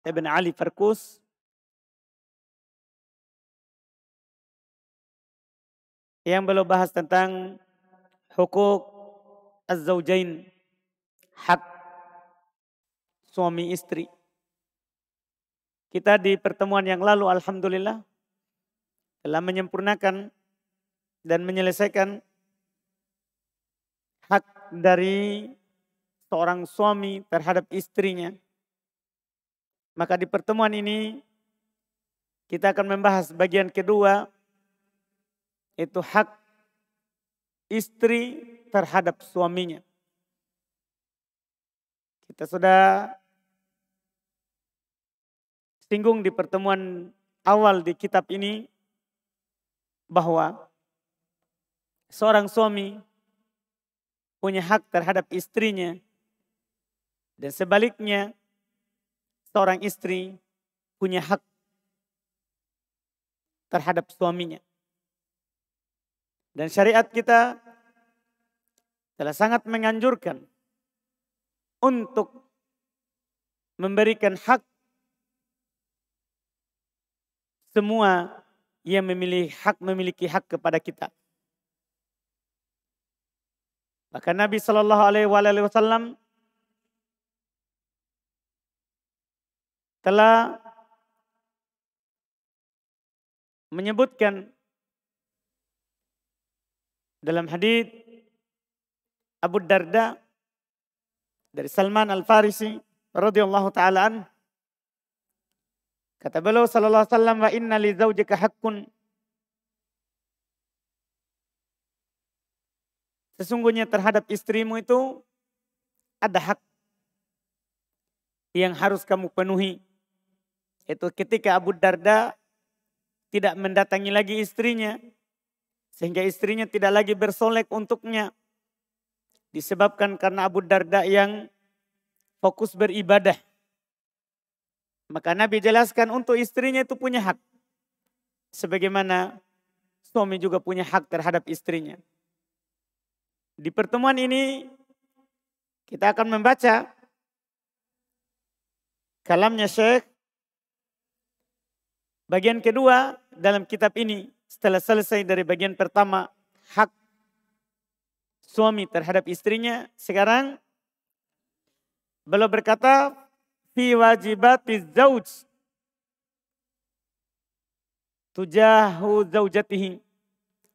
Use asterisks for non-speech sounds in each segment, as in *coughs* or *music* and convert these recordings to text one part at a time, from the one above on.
Ibn Ali Farkus yang belum bahas tentang hukuk az-zawjain hak suami istri. Kita di pertemuan yang lalu alhamdulillah telah menyempurnakan dan menyelesaikan hak dari seorang suami terhadap istrinya maka di pertemuan ini kita akan membahas bagian kedua itu hak istri terhadap suaminya. Kita sudah singgung di pertemuan awal di kitab ini bahwa seorang suami punya hak terhadap istrinya dan sebaliknya seorang istri punya hak terhadap suaminya. Dan syariat kita telah sangat menganjurkan untuk memberikan hak semua yang memilih hak memiliki hak kepada kita. Bahkan Nabi Shallallahu Alaihi Wasallam telah menyebutkan dalam hadis Abu Darda dari Salman Al Farisi radhiyallahu taala an kata beliau sallallahu alaihi wasallam wa inna li zaujika haqqun sesungguhnya terhadap istrimu itu ada hak yang harus kamu penuhi itu ketika Abu Darda tidak mendatangi lagi istrinya. Sehingga istrinya tidak lagi bersolek untuknya. Disebabkan karena Abu Darda yang fokus beribadah. Maka Nabi jelaskan untuk istrinya itu punya hak. Sebagaimana suami juga punya hak terhadap istrinya. Di pertemuan ini kita akan membaca kalamnya Syekh Bagian kedua dalam kitab ini setelah selesai dari bagian pertama hak suami terhadap istrinya sekarang beliau berkata fi wajibatiz zauj tujahu zaujatihi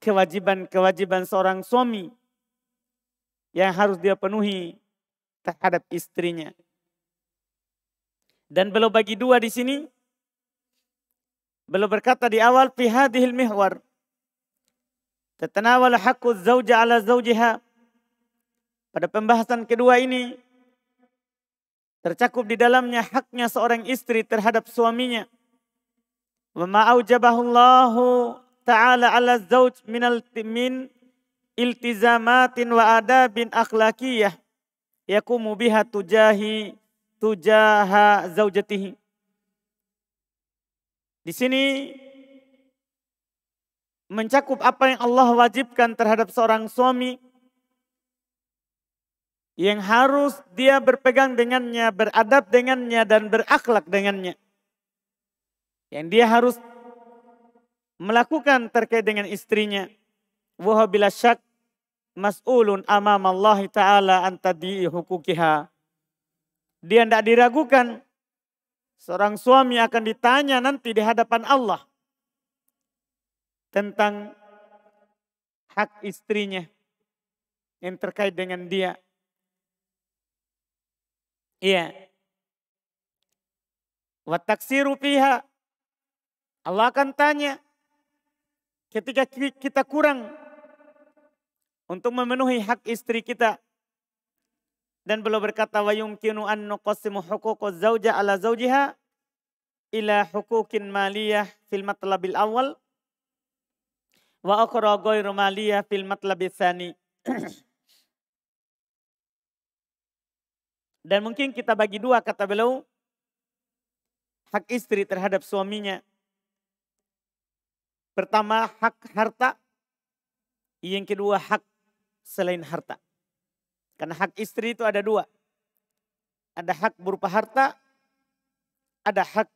kewajiban-kewajiban seorang suami yang harus dia penuhi terhadap istrinya. Dan beliau bagi dua di sini belum berkata di awal fi hadhil mihwar. Tatanawala haqqu zauja ala zaujiha. Pada pembahasan kedua ini tercakup di dalamnya haknya seorang istri terhadap suaminya. Wa ma aujabahullahu ta'ala ala zauj minal min iltizamatin wa adabin akhlaqiyah yakumu biha tujahi tujaha zaujatihi. Di sini mencakup apa yang Allah wajibkan terhadap seorang suami yang harus dia berpegang dengannya, beradab dengannya dan berakhlak dengannya. Yang dia harus melakukan terkait dengan istrinya. Wa syak mas'ulun amam Allah taala antadi'i hukukiha. Dia tidak diragukan Seorang suami akan ditanya nanti di hadapan Allah tentang hak istrinya yang terkait dengan dia. Iya. Wa taksiru piha. Allah akan tanya ketika kita kurang untuk memenuhi hak istri kita dan beliau berkata wa yumkinu an nuqassimu huququ zauja ala zaujiha ila hukukin maliyah fil matlabil awal wa akhra ghairu maliyah fil matlabil tsani. *clears throat* Dan mungkin kita bagi dua kata beliau hak istri terhadap suaminya. Pertama hak harta, yang kedua hak selain harta. Karena hak istri itu ada dua. Ada hak berupa harta, ada hak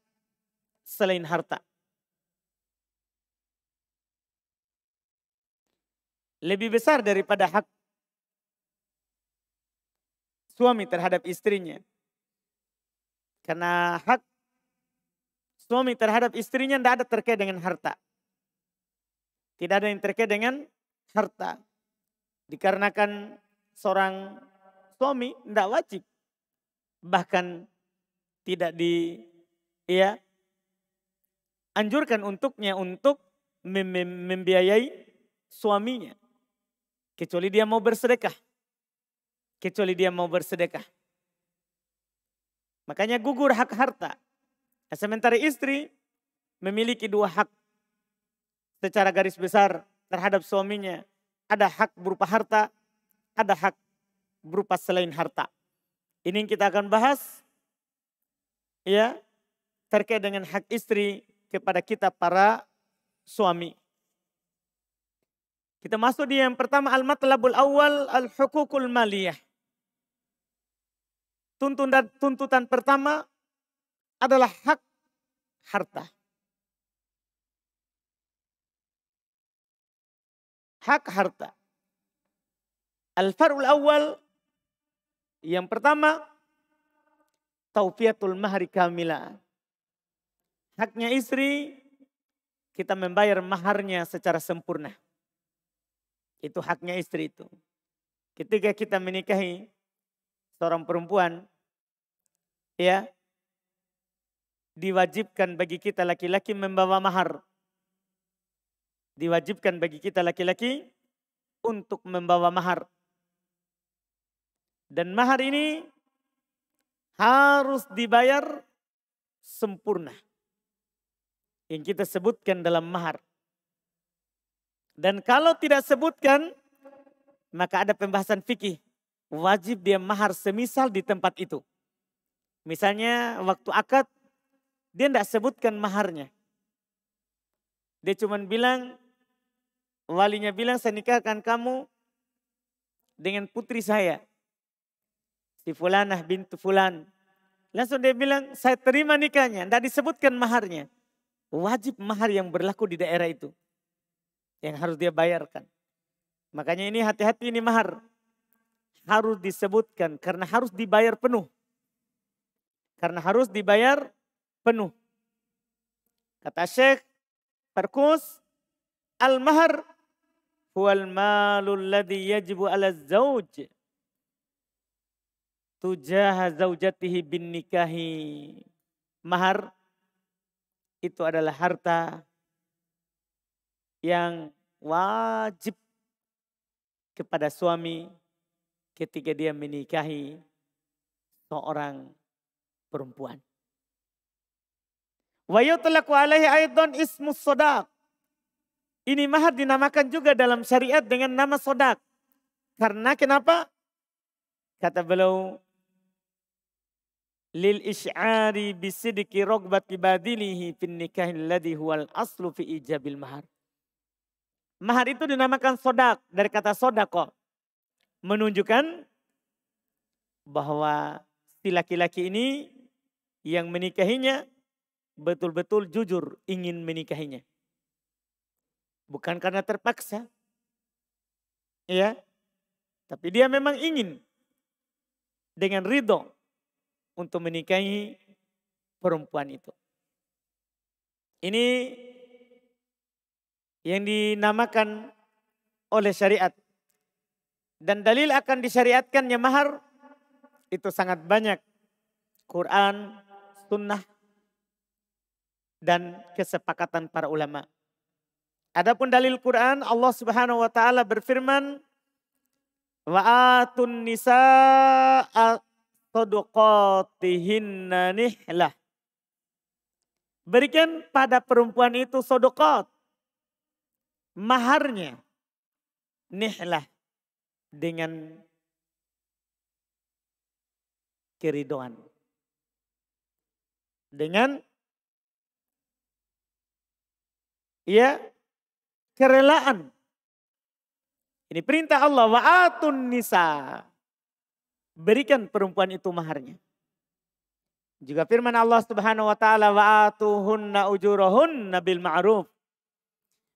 selain harta. Lebih besar daripada hak suami terhadap istrinya. Karena hak suami terhadap istrinya tidak ada terkait dengan harta. Tidak ada yang terkait dengan harta. Dikarenakan seorang suami tidak wajib. Bahkan tidak di ya anjurkan untuknya untuk mem mem membiayai suaminya. Kecuali dia mau bersedekah. Kecuali dia mau bersedekah. Makanya gugur hak harta. Sementara istri memiliki dua hak secara garis besar terhadap suaminya. Ada hak berupa harta, ada hak berupa selain harta. Ini yang kita akan bahas ya terkait dengan hak istri kepada kita para suami. Kita masuk di yang pertama al-matlabul awal al-hukukul maliyah. Tuntutan, tuntutan pertama adalah hak harta. Hak harta. Al-farul awal yang pertama taufiatul mahri kamila. Haknya istri kita membayar maharnya secara sempurna. Itu haknya istri itu. Ketika kita menikahi seorang perempuan ya diwajibkan bagi kita laki-laki membawa mahar. Diwajibkan bagi kita laki-laki untuk membawa mahar dan mahar ini harus dibayar sempurna. Yang kita sebutkan dalam mahar. Dan kalau tidak sebutkan, maka ada pembahasan fikih. Wajib dia mahar semisal di tempat itu. Misalnya waktu akad, dia tidak sebutkan maharnya. Dia cuma bilang, walinya bilang saya nikahkan kamu dengan putri saya. Si fulanah bintu fulan. Langsung dia bilang, saya terima nikahnya. Tidak disebutkan maharnya. Wajib mahar yang berlaku di daerah itu. Yang harus dia bayarkan. Makanya ini hati-hati ini mahar. Harus disebutkan karena harus dibayar penuh. Karena harus dibayar penuh. Kata Syekh Perkus, al-mahar huwal malul ladhi yajibu ala zauj tujaha zaujatihi bin nikahi. Mahar itu adalah harta yang wajib kepada suami ketika dia menikahi seorang perempuan. Wa yutlaku alaihi aidan ismu sodak. Ini mahar dinamakan juga dalam syariat dengan nama sodak. Karena kenapa? Kata beliau, lil isy'ari bisidiki rogbat ibadilihi fin nikahin ladhi huwal aslu fi ijabil mahar. Mahar itu dinamakan sodak dari kata sodako. Menunjukkan bahwa si laki-laki ini yang menikahinya betul-betul jujur ingin menikahinya. Bukan karena terpaksa. Ya. Tapi dia memang ingin dengan ridho untuk menikahi perempuan itu. Ini yang dinamakan oleh syariat. Dan dalil akan disyariatkannya mahar itu sangat banyak. Quran, sunnah, dan kesepakatan para ulama. Adapun dalil Quran, Allah Subhanahu wa taala berfirman, Waatun nisaa sodokotihinna nihlah. Berikan pada perempuan itu sodokot. Maharnya. nih lah Dengan keridoan. Dengan ya kerelaan. Ini perintah Allah. Wa'atun nisa berikan perempuan itu maharnya. Juga firman Allah Subhanahu wa taala wa atuhunna ujurahunna bil ma'ruf.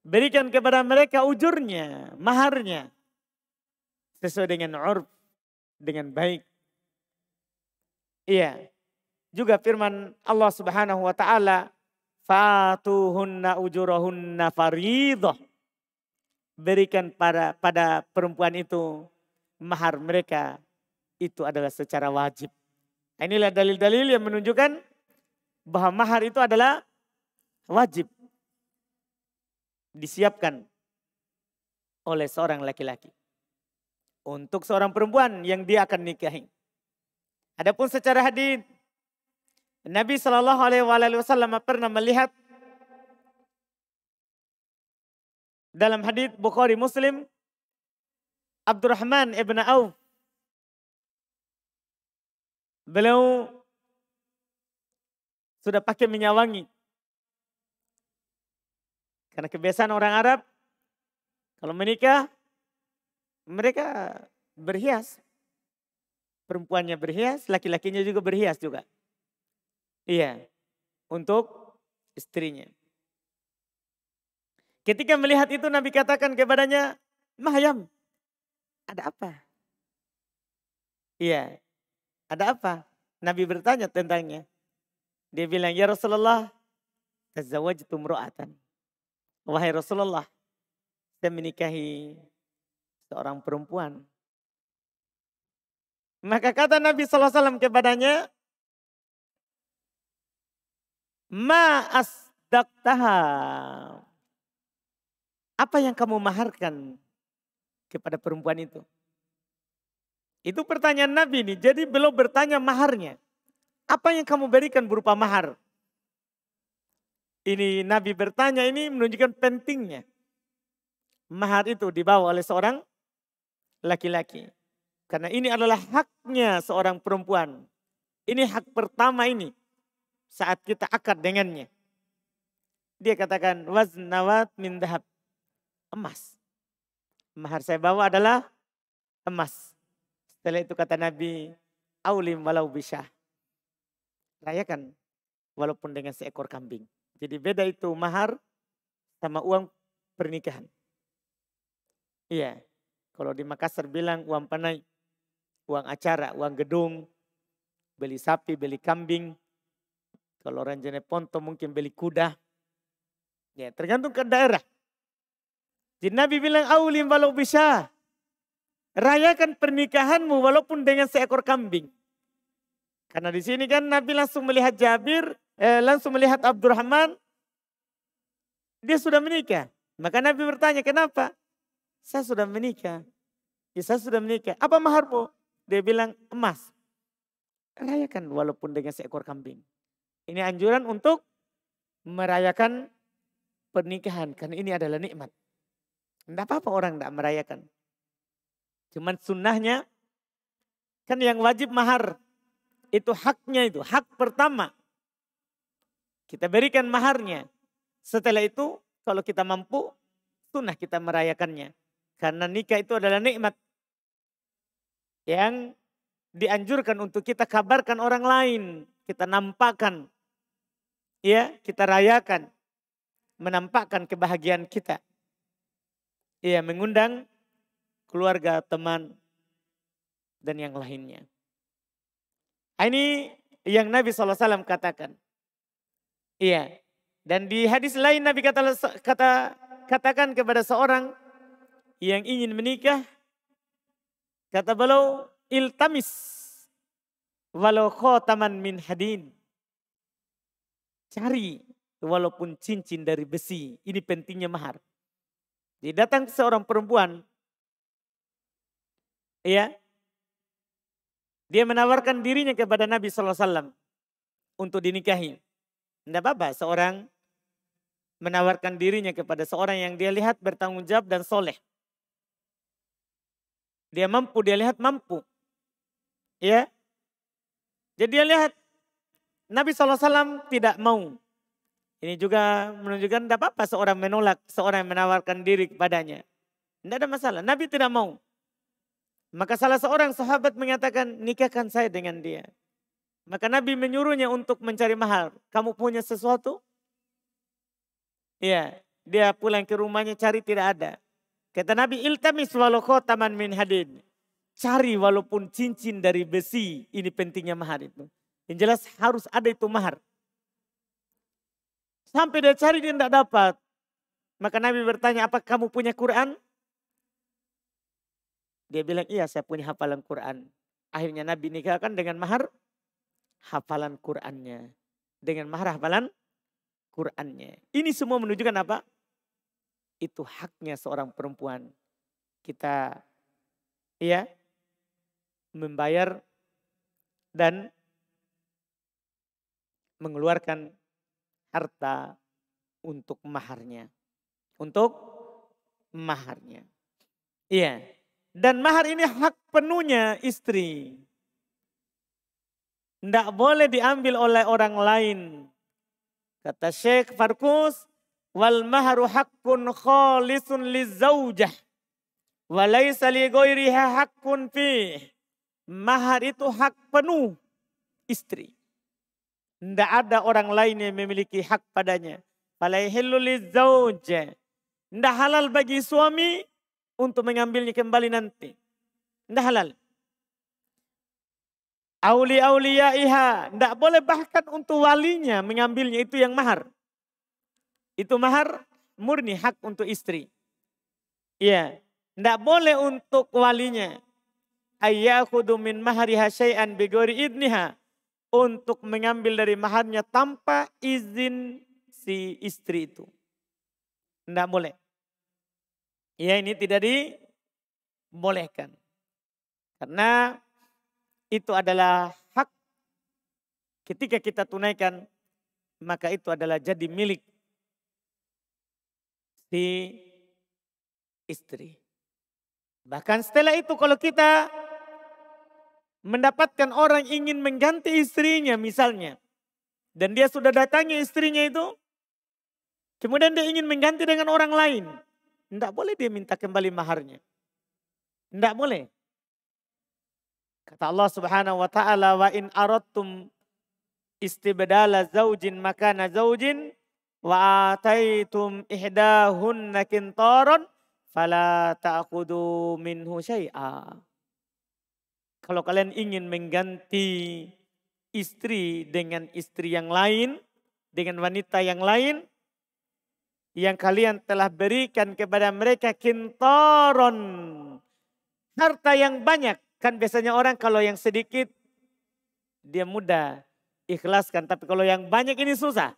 Berikan kepada mereka ujurnya, maharnya sesuai dengan urf, dengan baik. Iya. Juga firman Allah Subhanahu wa taala fatuhunna ujurahunna faridah. Berikan pada pada perempuan itu mahar mereka itu adalah secara wajib. Nah, inilah dalil-dalil yang menunjukkan bahwa mahar itu adalah wajib disiapkan oleh seorang laki-laki untuk seorang perempuan yang dia akan nikahi. Adapun secara hadis Nabi Shallallahu Alaihi Wasallam pernah melihat dalam hadis Bukhari Muslim Abdurrahman ibn Auf Beliau sudah pakai minyak wangi. Karena kebiasaan orang Arab, kalau menikah, mereka berhias. Perempuannya berhias, laki-lakinya juga berhias juga. Iya, untuk istrinya. Ketika melihat itu Nabi katakan kepadanya, Mahayam, ada apa? Iya, ada apa? Nabi bertanya tentangnya. Dia bilang, Ya Rasulullah, tazawajtu mru'atan. Wahai Rasulullah, saya menikahi seorang perempuan. Maka kata Nabi SAW kepadanya, Ma asdaqtaha. Apa yang kamu maharkan kepada perempuan itu? Itu pertanyaan Nabi ini Jadi beliau bertanya maharnya. Apa yang kamu berikan berupa mahar? Ini Nabi bertanya ini menunjukkan pentingnya. Mahar itu dibawa oleh seorang laki-laki. Karena ini adalah haknya seorang perempuan. Ini hak pertama ini saat kita akad dengannya. Dia katakan waznawat min dahab. Emas. Mahar saya bawa adalah emas. Setelah itu kata Nabi, aulim walau bisa. Rayakan walaupun dengan seekor kambing. Jadi beda itu mahar sama uang pernikahan. Iya. Kalau di Makassar bilang uang panai, uang acara, uang gedung, beli sapi, beli kambing. Kalau orang Ponto mungkin beli kuda. Ya, tergantung ke daerah. Jadi Nabi bilang aulim walau bisa. Rayakan pernikahanmu walaupun dengan seekor kambing. Karena di sini kan Nabi langsung melihat Jabir, eh, langsung melihat Abdurrahman. Dia sudah menikah. Maka Nabi bertanya, kenapa? Saya sudah menikah. Ya, saya sudah menikah. Apa maharmu? Dia bilang, emas. Rayakan walaupun dengan seekor kambing. Ini anjuran untuk merayakan pernikahan. Karena ini adalah nikmat. Tidak apa-apa orang tidak merayakan. Cuman sunnahnya kan yang wajib mahar itu haknya itu hak pertama kita berikan maharnya setelah itu kalau kita mampu sunnah kita merayakannya karena nikah itu adalah nikmat yang dianjurkan untuk kita kabarkan orang lain kita nampakkan ya kita rayakan menampakkan kebahagiaan kita ya mengundang keluarga, teman, dan yang lainnya. Ini yang Nabi SAW katakan. Iya. Dan di hadis lain Nabi kata, kata katakan kepada seorang yang ingin menikah, kata beliau, iltamis walau khotaman min hadin. Cari walaupun cincin dari besi. Ini pentingnya mahar. Dia datang seorang perempuan Ya. Dia menawarkan dirinya kepada Nabi sallallahu alaihi wasallam untuk dinikahi. Tidak apa-apa seorang menawarkan dirinya kepada seorang yang dia lihat bertanggung jawab dan soleh. Dia mampu, dia lihat mampu. Ya. Jadi dia lihat Nabi SAW tidak mau. Ini juga menunjukkan tidak apa-apa seorang menolak, seorang yang menawarkan diri kepadanya. Tidak ada masalah. Nabi tidak mau. Maka salah seorang sahabat menyatakan nikahkan saya dengan dia. Maka Nabi menyuruhnya untuk mencari mahar. Kamu punya sesuatu? Ya, dia pulang ke rumahnya cari tidak ada. Kata Nabi, iltamis walau taman min hadid. Cari walaupun cincin dari besi. Ini pentingnya mahar itu. Yang jelas harus ada itu mahar. Sampai dia cari dia tidak dapat. Maka Nabi bertanya, apa kamu punya Quran? Dia bilang, iya saya punya hafalan Quran. Akhirnya Nabi nikahkan dengan mahar hafalan Qurannya. Dengan mahar hafalan Qurannya. Ini semua menunjukkan apa? Itu haknya seorang perempuan. Kita ya membayar dan mengeluarkan harta untuk maharnya. Untuk maharnya. Iya. Dan mahar ini hak penuhnya istri. Tidak boleh diambil oleh orang lain. Kata Sheikh Farkus, wal maharu haqqun khalisun zaujah, Walaysa li goyriha hakun fi. Mahar itu hak penuh istri. Tidak ada orang lain yang memiliki hak padanya. Falai hillu Tidak halal bagi suami untuk mengambilnya kembali nanti. Tidak halal. Auli aulia iha Tidak boleh bahkan untuk walinya mengambilnya itu yang mahar. Itu mahar murni hak untuk istri. Iya. Tidak boleh untuk walinya. Ayyakudu min mahariha syai'an bigori idniha. Untuk mengambil dari maharnya tanpa izin si istri itu. Tidak boleh. Ya ini tidak dibolehkan. Karena itu adalah hak ketika kita tunaikan maka itu adalah jadi milik si istri. Bahkan setelah itu kalau kita mendapatkan orang ingin mengganti istrinya misalnya dan dia sudah datangi istrinya itu kemudian dia ingin mengganti dengan orang lain tidak boleh dia minta kembali maharnya. Tidak boleh. Kata Allah subhanahu wa ta'ala, wa in aradtum istibdala zaujin makana zaujin wa ataitum ihdahunna kintaran. fala ta'kudu minhu syai'a. Kalau kalian ingin mengganti istri dengan istri yang lain, dengan wanita yang lain, yang kalian telah berikan kepada mereka kintoron. Harta yang banyak. Kan biasanya orang kalau yang sedikit dia mudah ikhlaskan. Tapi kalau yang banyak ini susah.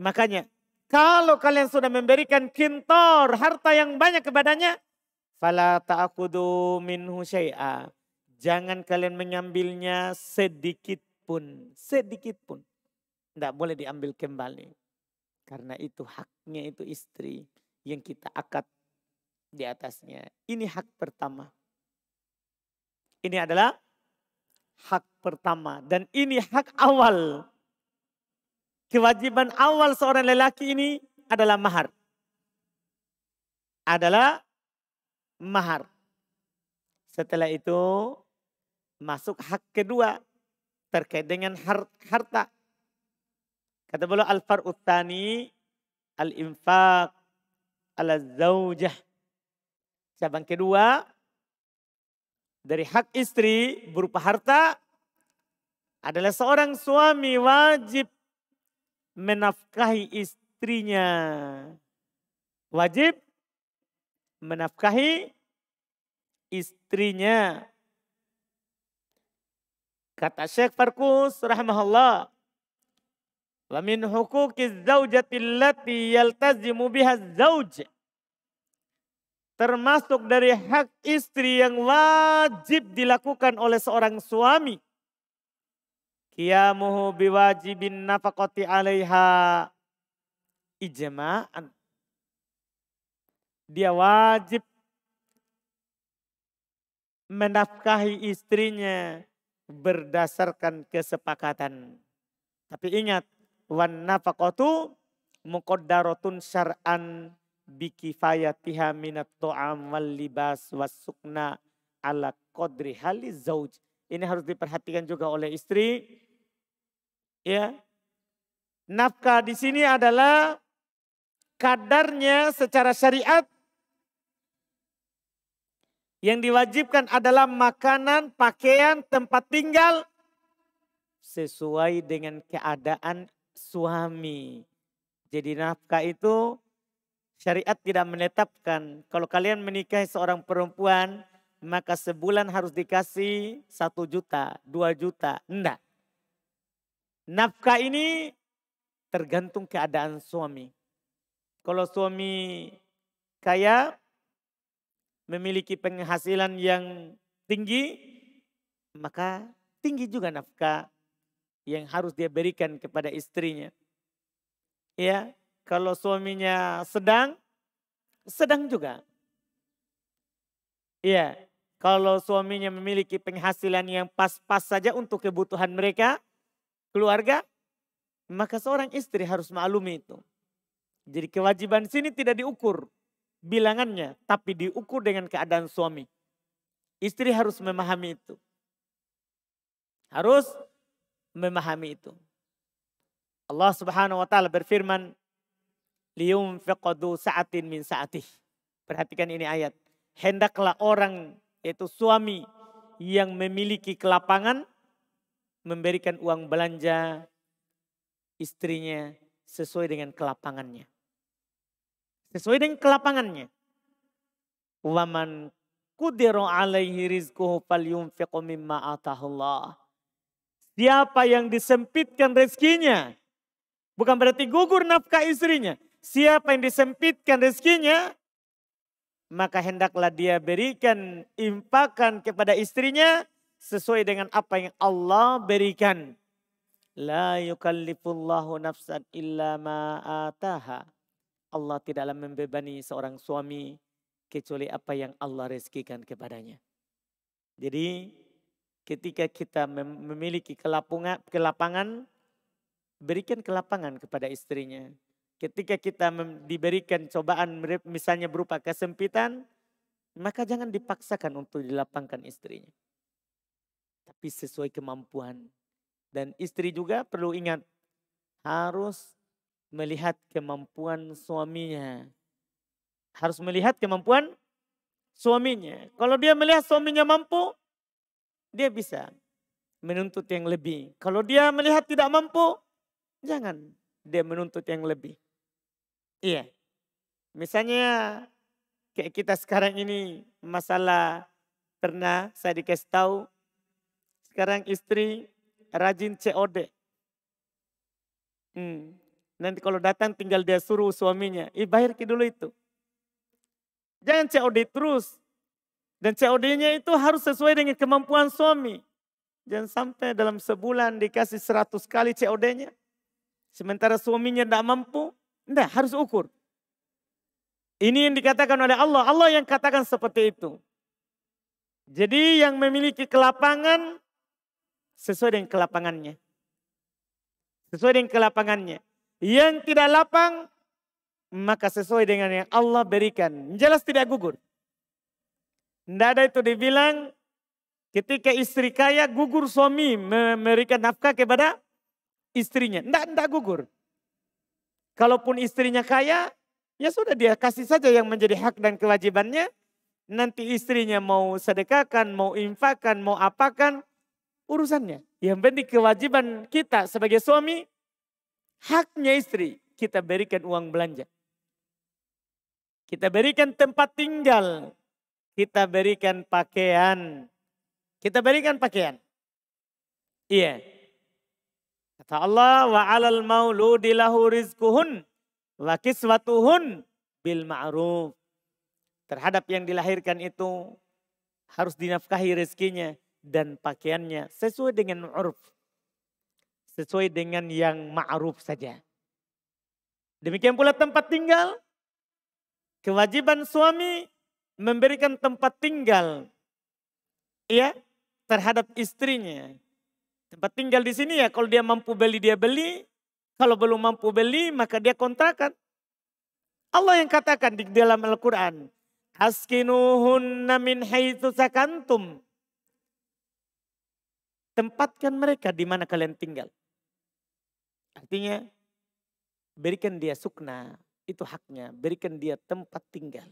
Makanya kalau kalian sudah memberikan kintor harta yang banyak kepadanya. Fala ta'akudu minhu syai'a. Jangan kalian mengambilnya sedikit pun. Sedikit pun. Tidak boleh diambil kembali. Karena itu haknya itu istri yang kita akad di atasnya. Ini hak pertama. Ini adalah hak pertama dan ini hak awal. Kewajiban awal seorang lelaki ini adalah mahar. Adalah mahar. Setelah itu masuk hak kedua terkait dengan harta. Kata beliau alfar utani al-infaq ala zaujah. Cabang kedua dari hak istri berupa harta adalah seorang suami wajib menafkahi istrinya. Wajib menafkahi istrinya. Kata Syekh Farkus rahimahullah. Wa min hukuki zaujati allati yaltazimu biha zawj. Termasuk dari hak istri yang wajib dilakukan oleh seorang suami. Qiyamuhu biwajibin nafakoti alaiha ijma'an. Dia wajib menafkahi istrinya berdasarkan kesepakatan. Tapi ingat, Wan nafaqatu muqaddaratun syar'an bikifayatiha minat to'am wal libas was sukna ala qadri hali zauj. Ini harus diperhatikan juga oleh istri. Ya. Nafkah di sini adalah kadarnya secara syariat yang diwajibkan adalah makanan, pakaian, tempat tinggal sesuai dengan keadaan suami. Jadi nafkah itu syariat tidak menetapkan. Kalau kalian menikahi seorang perempuan, maka sebulan harus dikasih satu juta, dua juta. Enggak. Nafkah ini tergantung keadaan suami. Kalau suami kaya, memiliki penghasilan yang tinggi, maka tinggi juga nafkah yang harus dia berikan kepada istrinya. Ya, kalau suaminya sedang, sedang juga. Ya, kalau suaminya memiliki penghasilan yang pas-pas saja untuk kebutuhan mereka, keluarga, maka seorang istri harus maklumi itu. Jadi kewajiban sini tidak diukur bilangannya, tapi diukur dengan keadaan suami. Istri harus memahami itu. Harus memahami itu. Allah Subhanahu wa taala berfirman, "Liyunfiqadu sa'atin min sa'atih." Perhatikan ini ayat. Hendaklah orang yaitu suami yang memiliki kelapangan memberikan uang belanja istrinya sesuai dengan kelapangannya. Sesuai dengan kelapangannya. Waman kudiru alaihi rizquhu falyunfiqu mimma atahullah. Siapa yang disempitkan rezekinya, bukan berarti gugur nafkah istrinya. Siapa yang disempitkan rezekinya, maka hendaklah dia berikan impakan kepada istrinya sesuai dengan apa yang Allah berikan. La yukallifullahu nafsan illa ataha. Allah tidaklah membebani seorang suami kecuali apa yang Allah rezekikan kepadanya. Jadi ketika kita memiliki kelapangan, berikan kelapangan kepada istrinya. Ketika kita diberikan cobaan misalnya berupa kesempitan, maka jangan dipaksakan untuk dilapangkan istrinya. Tapi sesuai kemampuan. Dan istri juga perlu ingat, harus melihat kemampuan suaminya. Harus melihat kemampuan suaminya. Kalau dia melihat suaminya mampu, dia bisa menuntut yang lebih. Kalau dia melihat tidak mampu, jangan dia menuntut yang lebih. Iya. Misalnya kayak kita sekarang ini masalah pernah saya dikasih tahu sekarang istri rajin COD. Hmm. Nanti kalau datang tinggal dia suruh suaminya, ih bayar dulu itu. Jangan COD terus. Dan COD-nya itu harus sesuai dengan kemampuan suami. Jangan sampai dalam sebulan dikasih 100 kali COD-nya. Sementara suaminya tidak mampu. Tidak, harus ukur. Ini yang dikatakan oleh Allah. Allah yang katakan seperti itu. Jadi yang memiliki kelapangan sesuai dengan kelapangannya. Sesuai dengan kelapangannya. Yang tidak lapang maka sesuai dengan yang Allah berikan. Jelas tidak gugur. Tidak ada itu dibilang ketika istri kaya gugur suami memberikan nafkah kepada istrinya. Tidak, tidak gugur. Kalaupun istrinya kaya, ya sudah dia kasih saja yang menjadi hak dan kewajibannya. Nanti istrinya mau sedekahkan, mau infakan, mau apakan, urusannya. Yang penting kewajiban kita sebagai suami, haknya istri kita berikan uang belanja. Kita berikan tempat tinggal, kita berikan pakaian. Kita berikan pakaian. Iya. Kata Allah, wa alal mauludi lahu rizquhun wa kiswatuhun bil ma'ruf. Terhadap yang dilahirkan itu harus dinafkahi rezekinya dan pakaiannya sesuai dengan urf. Sesuai dengan yang ma'ruf saja. Demikian pula tempat tinggal. Kewajiban suami memberikan tempat tinggal ya terhadap istrinya. Tempat tinggal di sini ya kalau dia mampu beli dia beli, kalau belum mampu beli maka dia kontrakan. Allah yang katakan di dalam Al-Qur'an, "Askinuhunna min haitsu sakantum." Tempatkan mereka di mana kalian tinggal. Artinya berikan dia sukna, itu haknya, berikan dia tempat tinggal.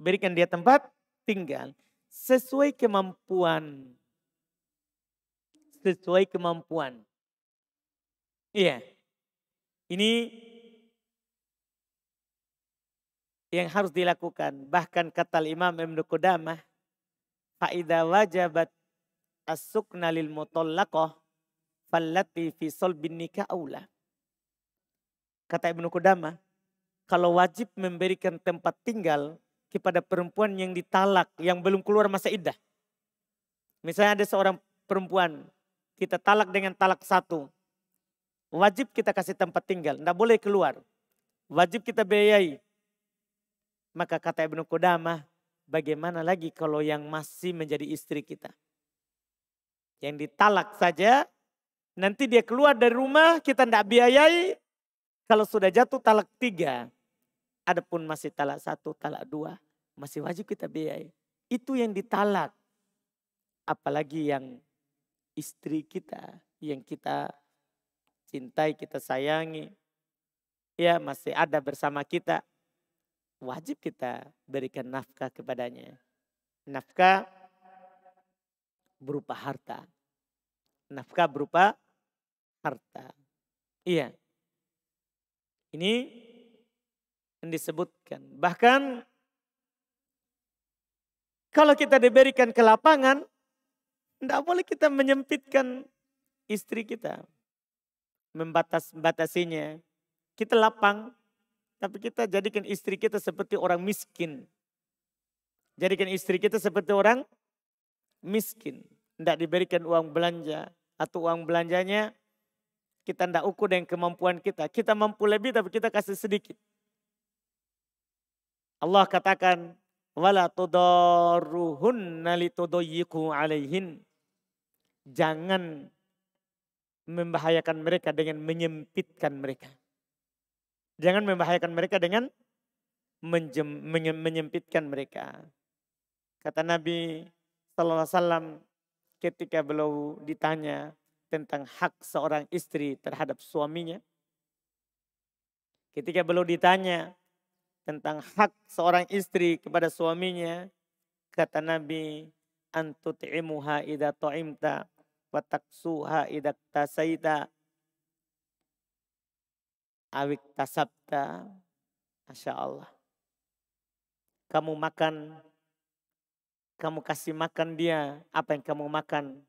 Berikan dia tempat tinggal sesuai kemampuan. Sesuai kemampuan. Iya. Ini yang harus dilakukan. Bahkan kata Imam Ibn Qudamah, faida wajabat as-sukna lil mutallaqah fallati fi solbin nikah aula. Kata Ibnu Qudamah, kalau wajib memberikan tempat tinggal kepada perempuan yang ditalak, yang belum keluar masa iddah. Misalnya ada seorang perempuan, kita talak dengan talak satu. Wajib kita kasih tempat tinggal, tidak boleh keluar. Wajib kita biayai. Maka kata Ibnu Qudamah, bagaimana lagi kalau yang masih menjadi istri kita? Yang ditalak saja, nanti dia keluar dari rumah, kita tidak biayai. Kalau sudah jatuh talak tiga, Adapun masih talak satu, talak dua, masih wajib kita biayai. Itu yang ditalak. Apalagi yang istri kita, yang kita cintai, kita sayangi. Ya masih ada bersama kita. Wajib kita berikan nafkah kepadanya. Nafkah berupa harta. Nafkah berupa harta. Iya. Ini yang disebutkan. Bahkan kalau kita diberikan ke lapangan, tidak boleh kita menyempitkan istri kita. Membatas-batasinya. Kita lapang, tapi kita jadikan istri kita seperti orang miskin. Jadikan istri kita seperti orang miskin. Tidak diberikan uang belanja. Atau uang belanjanya kita tidak ukur dengan kemampuan kita. Kita mampu lebih tapi kita kasih sedikit. Allah katakan wala tudarruhunna litudayyiqu alaihin. Jangan membahayakan mereka dengan menyempitkan mereka. Jangan membahayakan mereka dengan menjem, menyempitkan mereka. Kata Nabi Sallallahu Alaihi Wasallam ketika beliau ditanya tentang hak seorang istri terhadap suaminya. Ketika beliau ditanya tentang hak seorang istri kepada suaminya. Kata Nabi, antut'imuha ida ta'imta wataksuha ida tasaita awik tasabta. Masya Allah. Kamu makan, kamu kasih makan dia apa yang kamu makan.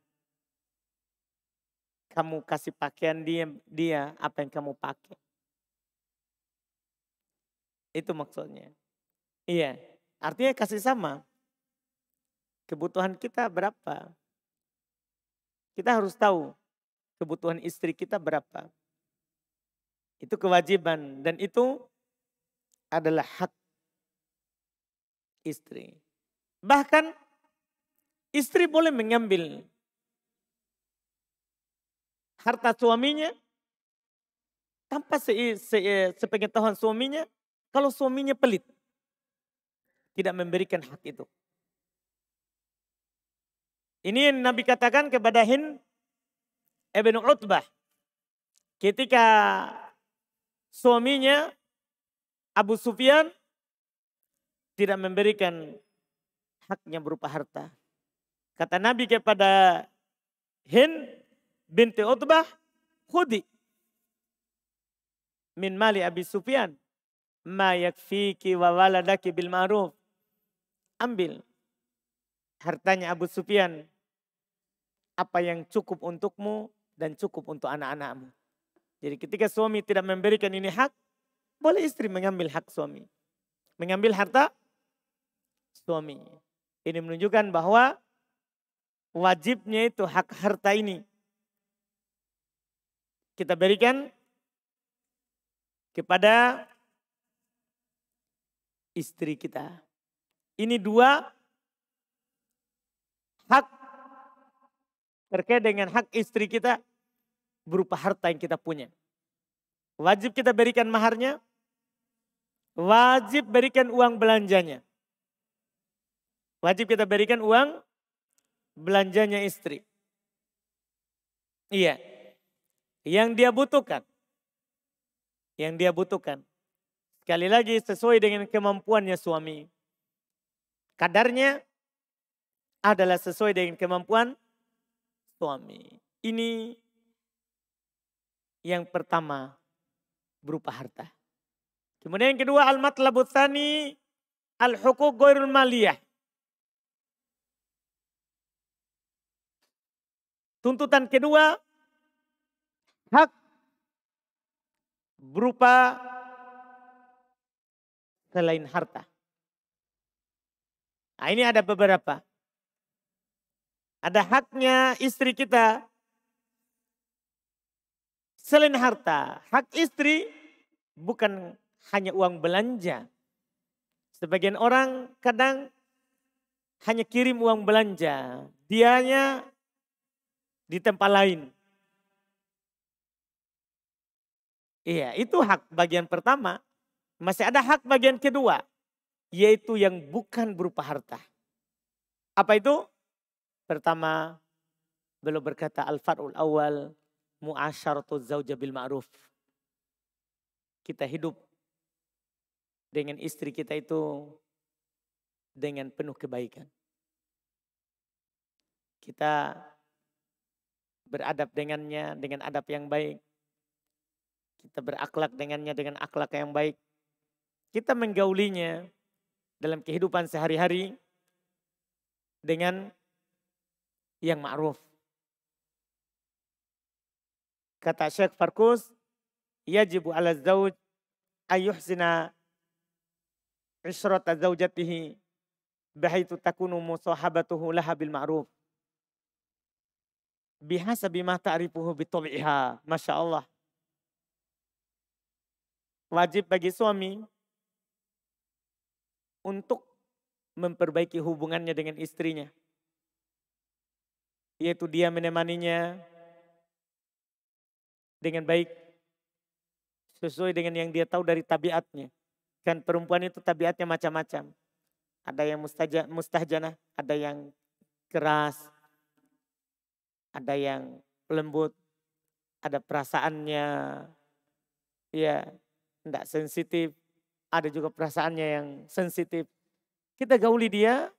Kamu kasih pakaian dia, dia apa yang kamu pakai. Itu maksudnya. Iya, artinya kasih sama. Kebutuhan kita berapa? Kita harus tahu kebutuhan istri kita berapa. Itu kewajiban dan itu adalah hak istri. Bahkan istri boleh mengambil harta suaminya tanpa se se sepengetahuan suaminya kalau suaminya pelit, tidak memberikan hak itu. Ini yang Nabi katakan kepada Hind Ibn Utbah. Ketika suaminya Abu Sufyan tidak memberikan haknya berupa harta. Kata Nabi kepada Hind binti Utbah, khudi min mali Abi Sufyan ma yakfiki wa waladaki bil ma'ruf. Ambil hartanya Abu Sufyan. Apa yang cukup untukmu dan cukup untuk anak-anakmu. Jadi ketika suami tidak memberikan ini hak, boleh istri mengambil hak suami. Mengambil harta suami. Ini menunjukkan bahwa wajibnya itu hak harta ini. Kita berikan kepada istri kita. Ini dua hak terkait dengan hak istri kita berupa harta yang kita punya. Wajib kita berikan maharnya, wajib berikan uang belanjanya. Wajib kita berikan uang belanjanya istri. Iya. Yang dia butuhkan. Yang dia butuhkan. Sekali lagi sesuai dengan kemampuannya suami. Kadarnya adalah sesuai dengan kemampuan suami. Ini yang pertama berupa harta. Kemudian yang kedua almat matlabut tsani al-huquq ghairul maliyah. Tuntutan kedua hak berupa selain harta. Nah, ini ada beberapa. Ada haknya istri kita selain harta. Hak istri bukan hanya uang belanja. Sebagian orang kadang hanya kirim uang belanja. Dianya di tempat lain. Iya, itu hak bagian pertama. Masih ada hak bagian kedua, yaitu yang bukan berupa harta. Apa itu? Pertama, beliau berkata al-far'ul awal mu'asyaratu zauja bil ma'ruf. Kita hidup dengan istri kita itu dengan penuh kebaikan. Kita beradab dengannya dengan adab yang baik. Kita berakhlak dengannya dengan akhlak yang baik kita menggaulinya dalam kehidupan sehari-hari dengan yang ma'ruf. Kata Syekh Farkus, yajibu ala zauj ayuhsina isyrata zaujatihi bahaitu takunu musahabatuhu laha bil ma'ruf. Bihasa bima ta'rifuhu bitab'iha. Masya Allah. Wajib bagi suami untuk memperbaiki hubungannya dengan istrinya. Yaitu dia menemaninya dengan baik sesuai dengan yang dia tahu dari tabiatnya. Kan perempuan itu tabiatnya macam-macam. Ada yang mustaja, mustahjana, ada yang keras, ada yang lembut, ada perasaannya, ya, tidak sensitif, ada juga perasaannya yang sensitif. Kita gauli dia,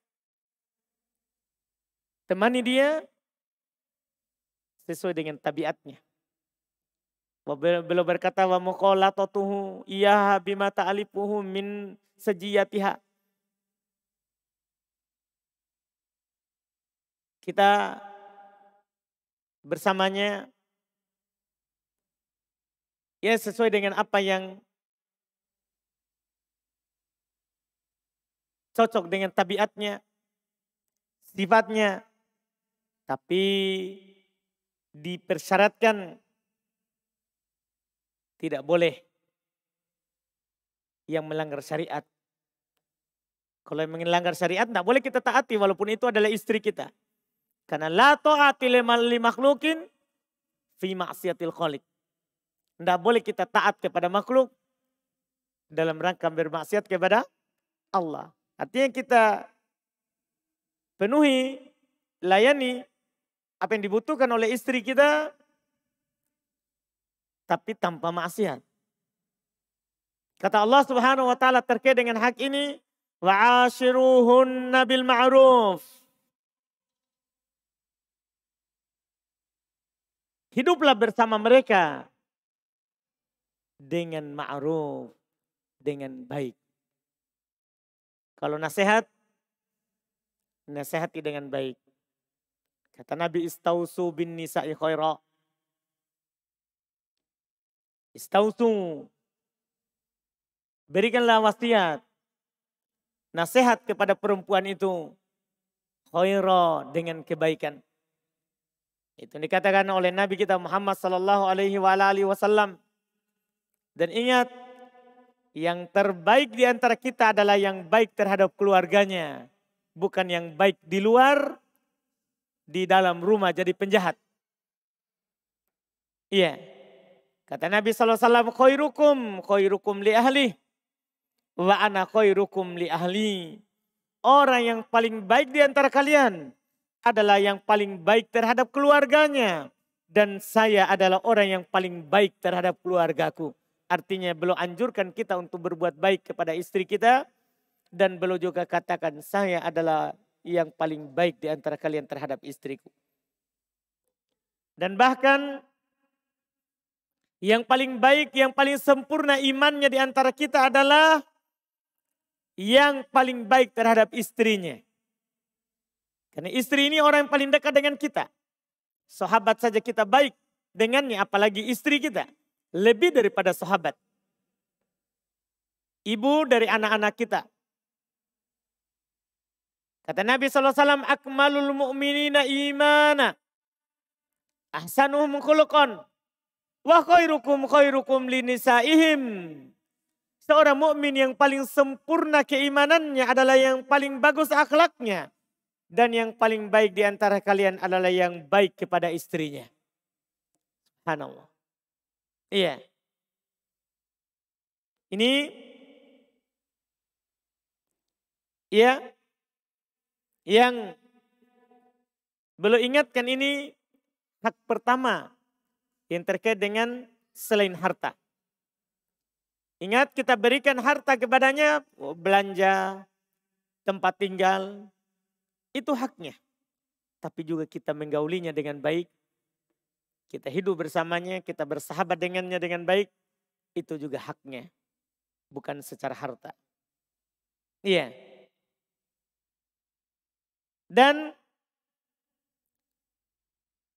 temani dia sesuai dengan tabiatnya. Beliau berkata wa totuhu, iya bima ta'alifuhu min sejiyatiha. Kita bersamanya ya sesuai dengan apa yang cocok dengan tabiatnya, sifatnya, tapi dipersyaratkan tidak boleh yang melanggar syariat. Kalau yang melanggar syariat, tidak boleh kita taati walaupun itu adalah istri kita. Karena la ta'ati li makhlukin fi ma'siyatil khalik. Tidak boleh kita taat kepada makhluk dalam rangka bermaksiat kepada Allah. Artinya kita penuhi, layani apa yang dibutuhkan oleh istri kita tapi tanpa maksiat. Kata Allah Subhanahu wa taala terkait dengan hak ini wa ashiruhunna bil ma'ruf. Hiduplah bersama mereka dengan ma'ruf, dengan baik. Kalau nasihat, nasihati dengan baik. Kata Nabi istausu bin nisa'i khaira. Istausu. Berikanlah wasiat. Nasihat kepada perempuan itu. Khaira dengan kebaikan. Itu dikatakan oleh Nabi kita Muhammad sallallahu alaihi wasallam. Dan ingat yang terbaik di antara kita adalah yang baik terhadap keluarganya. Bukan yang baik di luar, di dalam rumah jadi penjahat. Iya. Kata Nabi SAW, khairukum, khairukum li ahli. Wa ana khairukum li ahli. Orang yang paling baik di antara kalian adalah yang paling baik terhadap keluarganya dan saya adalah orang yang paling baik terhadap keluargaku. Artinya beliau anjurkan kita untuk berbuat baik kepada istri kita. Dan beliau juga katakan saya adalah yang paling baik di antara kalian terhadap istriku. Dan bahkan yang paling baik, yang paling sempurna imannya di antara kita adalah yang paling baik terhadap istrinya. Karena istri ini orang yang paling dekat dengan kita. Sahabat saja kita baik dengannya, apalagi istri kita lebih daripada sahabat. Ibu dari anak-anak kita. Kata Nabi SAW, Akmalul mu'minina imana. Ahsanuhum khulukon. Wa khairukum khairukum linisaihim. Seorang mukmin yang paling sempurna keimanannya adalah yang paling bagus akhlaknya. Dan yang paling baik di antara kalian adalah yang baik kepada istrinya. Subhanallah. Iya. Ini ya yang belum ingatkan ini hak pertama yang terkait dengan selain harta. Ingat kita berikan harta kepadanya, belanja, tempat tinggal, itu haknya. Tapi juga kita menggaulinya dengan baik kita hidup bersamanya, kita bersahabat dengannya dengan baik. Itu juga haknya. Bukan secara harta. Iya. Dan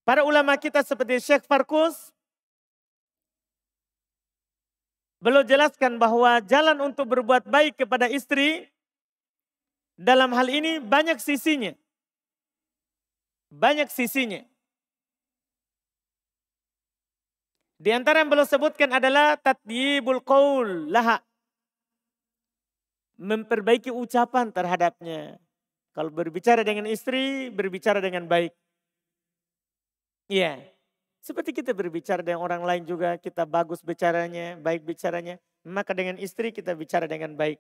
para ulama kita seperti Syekh Farkus belum jelaskan bahwa jalan untuk berbuat baik kepada istri dalam hal ini banyak sisinya. Banyak sisinya. Di antara yang belum sebutkan adalah tatyibul qaul laha. Memperbaiki ucapan terhadapnya. Kalau berbicara dengan istri, berbicara dengan baik. Iya. Seperti kita berbicara dengan orang lain juga, kita bagus bicaranya, baik bicaranya. Maka dengan istri kita bicara dengan baik.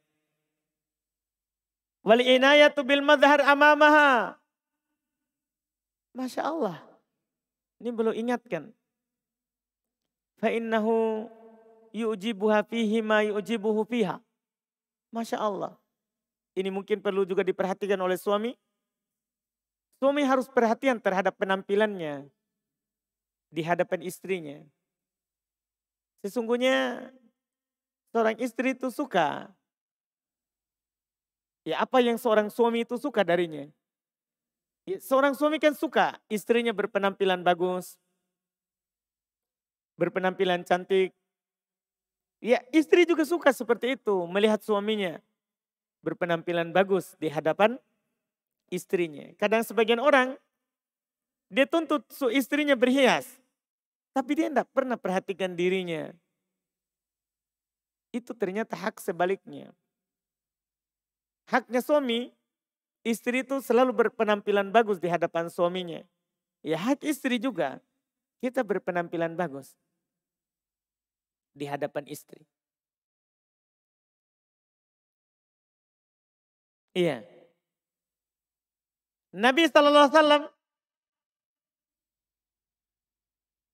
Wal inayatu bil madhar amamaha. Masya Allah. Ini belum ingatkan fa innahu yu'jibuha fihi ma yu'jibuhu Masya Allah. Ini mungkin perlu juga diperhatikan oleh suami. Suami harus perhatian terhadap penampilannya di hadapan istrinya. Sesungguhnya seorang istri itu suka ya apa yang seorang suami itu suka darinya. Ya, seorang suami kan suka istrinya berpenampilan bagus, berpenampilan cantik. Ya istri juga suka seperti itu melihat suaminya berpenampilan bagus di hadapan istrinya. Kadang sebagian orang dia tuntut istrinya berhias. Tapi dia tidak pernah perhatikan dirinya. Itu ternyata hak sebaliknya. Haknya suami, istri itu selalu berpenampilan bagus di hadapan suaminya. Ya hak istri juga, kita berpenampilan bagus di hadapan istri. Iya. Nabi saw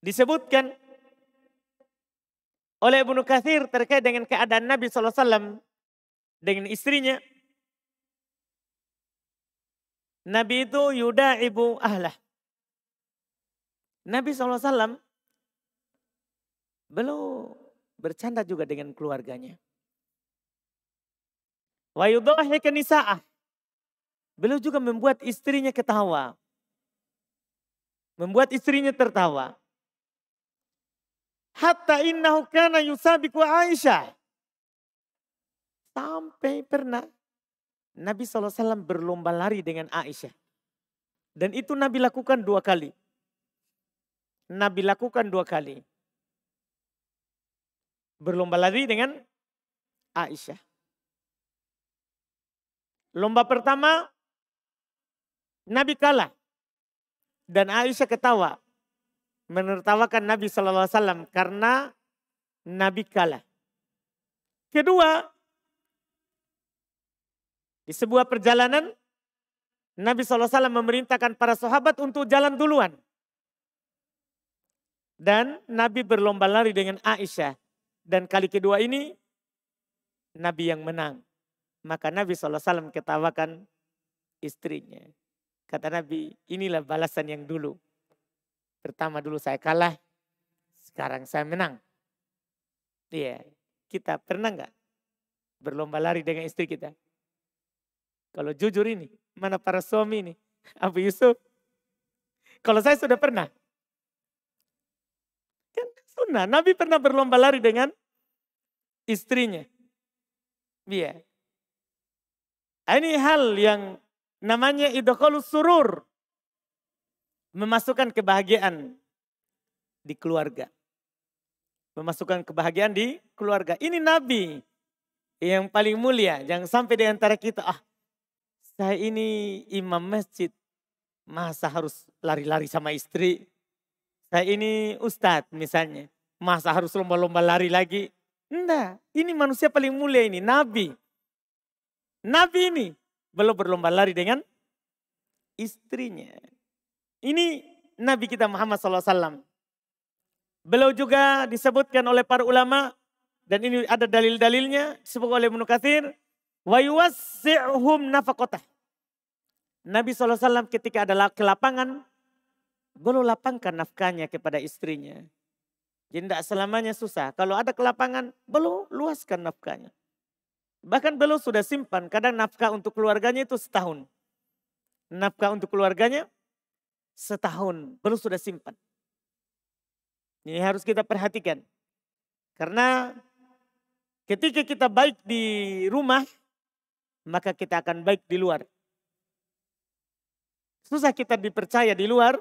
disebutkan oleh Ibnu Kathir terkait dengan keadaan Nabi saw dengan istrinya. Nabi itu Yuda ibu ahlah. Nabi saw belum bercanda juga dengan keluarganya. Wa nisa'ah. Beliau juga membuat istrinya ketawa. Membuat istrinya tertawa. Hatta innahu kana yusabiku Aisyah. Sampai pernah Nabi SAW berlomba lari dengan Aisyah. Dan itu Nabi lakukan dua kali. Nabi lakukan dua kali berlomba lari dengan Aisyah. Lomba pertama Nabi kalah dan Aisyah ketawa menertawakan Nabi SAW karena Nabi kalah. Kedua, di sebuah perjalanan Nabi SAW memerintahkan para sahabat untuk jalan duluan dan Nabi berlomba lari dengan Aisyah dan kali kedua ini Nabi yang menang. Maka Nabi SAW ketawakan istrinya. Kata Nabi, inilah balasan yang dulu. Pertama dulu saya kalah, sekarang saya menang. Iya, kita pernah nggak berlomba lari dengan istri kita? Kalau jujur ini, mana para suami ini? *laughs* Abu Yusuf. Kalau saya sudah pernah pernah. Nabi pernah berlomba lari dengan istrinya. Iya. Ini hal yang namanya idokolus surur. Memasukkan kebahagiaan di keluarga. Memasukkan kebahagiaan di keluarga. Ini Nabi yang paling mulia. Jangan sampai di antara kita, ah saya ini imam masjid. Masa harus lari-lari sama istri? Saya ini ustadz misalnya. Masa harus lomba-lomba lari lagi? Enggak, ini manusia paling mulia ini, Nabi. Nabi ini belum berlomba lari dengan istrinya. Ini Nabi kita Muhammad SAW. Beliau juga disebutkan oleh para ulama dan ini ada dalil-dalilnya disebut oleh Ibnu Katsir Nabi SAW ketika ada kelapangan, beliau lapangkan nafkahnya kepada istrinya. Jadi tidak selamanya susah. Kalau ada kelapangan, belum luaskan nafkahnya. Bahkan belum sudah simpan. Kadang nafkah untuk keluarganya itu setahun. Nafkah untuk keluarganya setahun. Belum sudah simpan. Ini harus kita perhatikan. Karena ketika kita baik di rumah, maka kita akan baik di luar. Susah kita dipercaya di luar,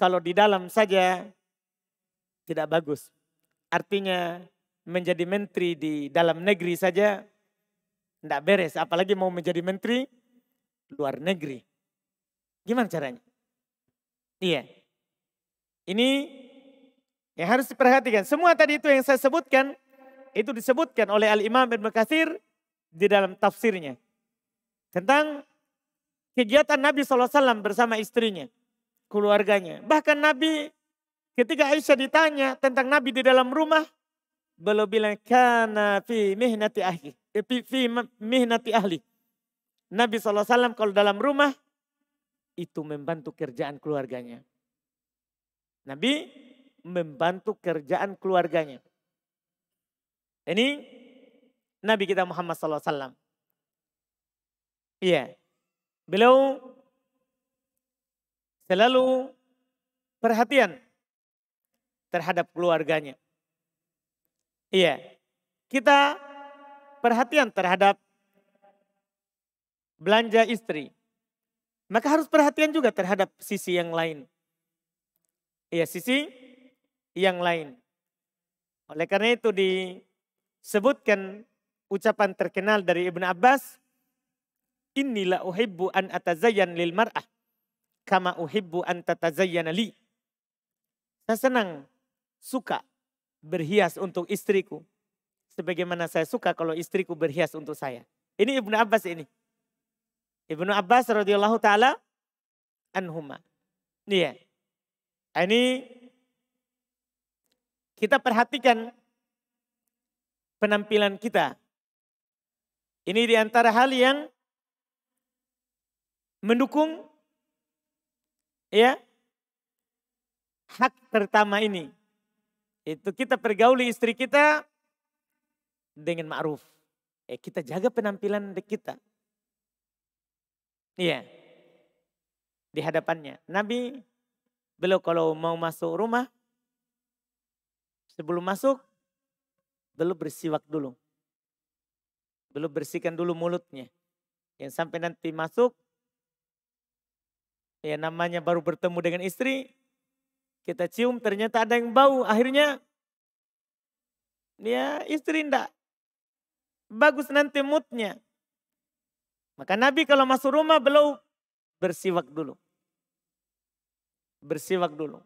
kalau di dalam saja tidak bagus. Artinya menjadi menteri di dalam negeri saja tidak beres. Apalagi mau menjadi menteri luar negeri. Gimana caranya? Iya. Ini yang harus diperhatikan. Semua tadi itu yang saya sebutkan, itu disebutkan oleh Al-Imam Ibn Kathir di dalam tafsirnya. Tentang kegiatan Nabi SAW bersama istrinya, keluarganya. Bahkan Nabi Ketika Aisyah ditanya tentang Nabi di dalam rumah, beliau bilang karena fi mihnati ahli, eh, fi mihnati ahli. Nabi SAW kalau dalam rumah itu membantu kerjaan keluarganya. Nabi membantu kerjaan keluarganya. Ini Nabi kita Muhammad SAW. Iya. Beliau selalu perhatian terhadap keluarganya. Iya, kita perhatian terhadap belanja istri. Maka harus perhatian juga terhadap sisi yang lain. Iya, sisi yang lain. Oleh karena itu disebutkan ucapan terkenal dari Ibn Abbas, Inilah uhibbu an atazayyan lil mar'ah kama uhibbu an tatazayyana li. Saya senang suka berhias untuk istriku. Sebagaimana saya suka kalau istriku berhias untuk saya. Ini Ibnu Abbas ini. Ibnu Abbas radhiyallahu taala anhuma. Iya. Ini kita perhatikan penampilan kita. Ini di antara hal yang mendukung ya hak pertama ini itu kita pergauli istri kita dengan ma'ruf. Eh, kita jaga penampilan kita. Iya. Di hadapannya. Nabi beliau kalau mau masuk rumah sebelum masuk beliau bersiwak dulu. Beliau bersihkan dulu mulutnya. Yang sampai nanti masuk ya namanya baru bertemu dengan istri kita cium ternyata ada yang bau. Akhirnya ya istri ndak. Bagus nanti moodnya. Maka Nabi kalau masuk rumah belum bersiwak dulu. Bersiwak dulu.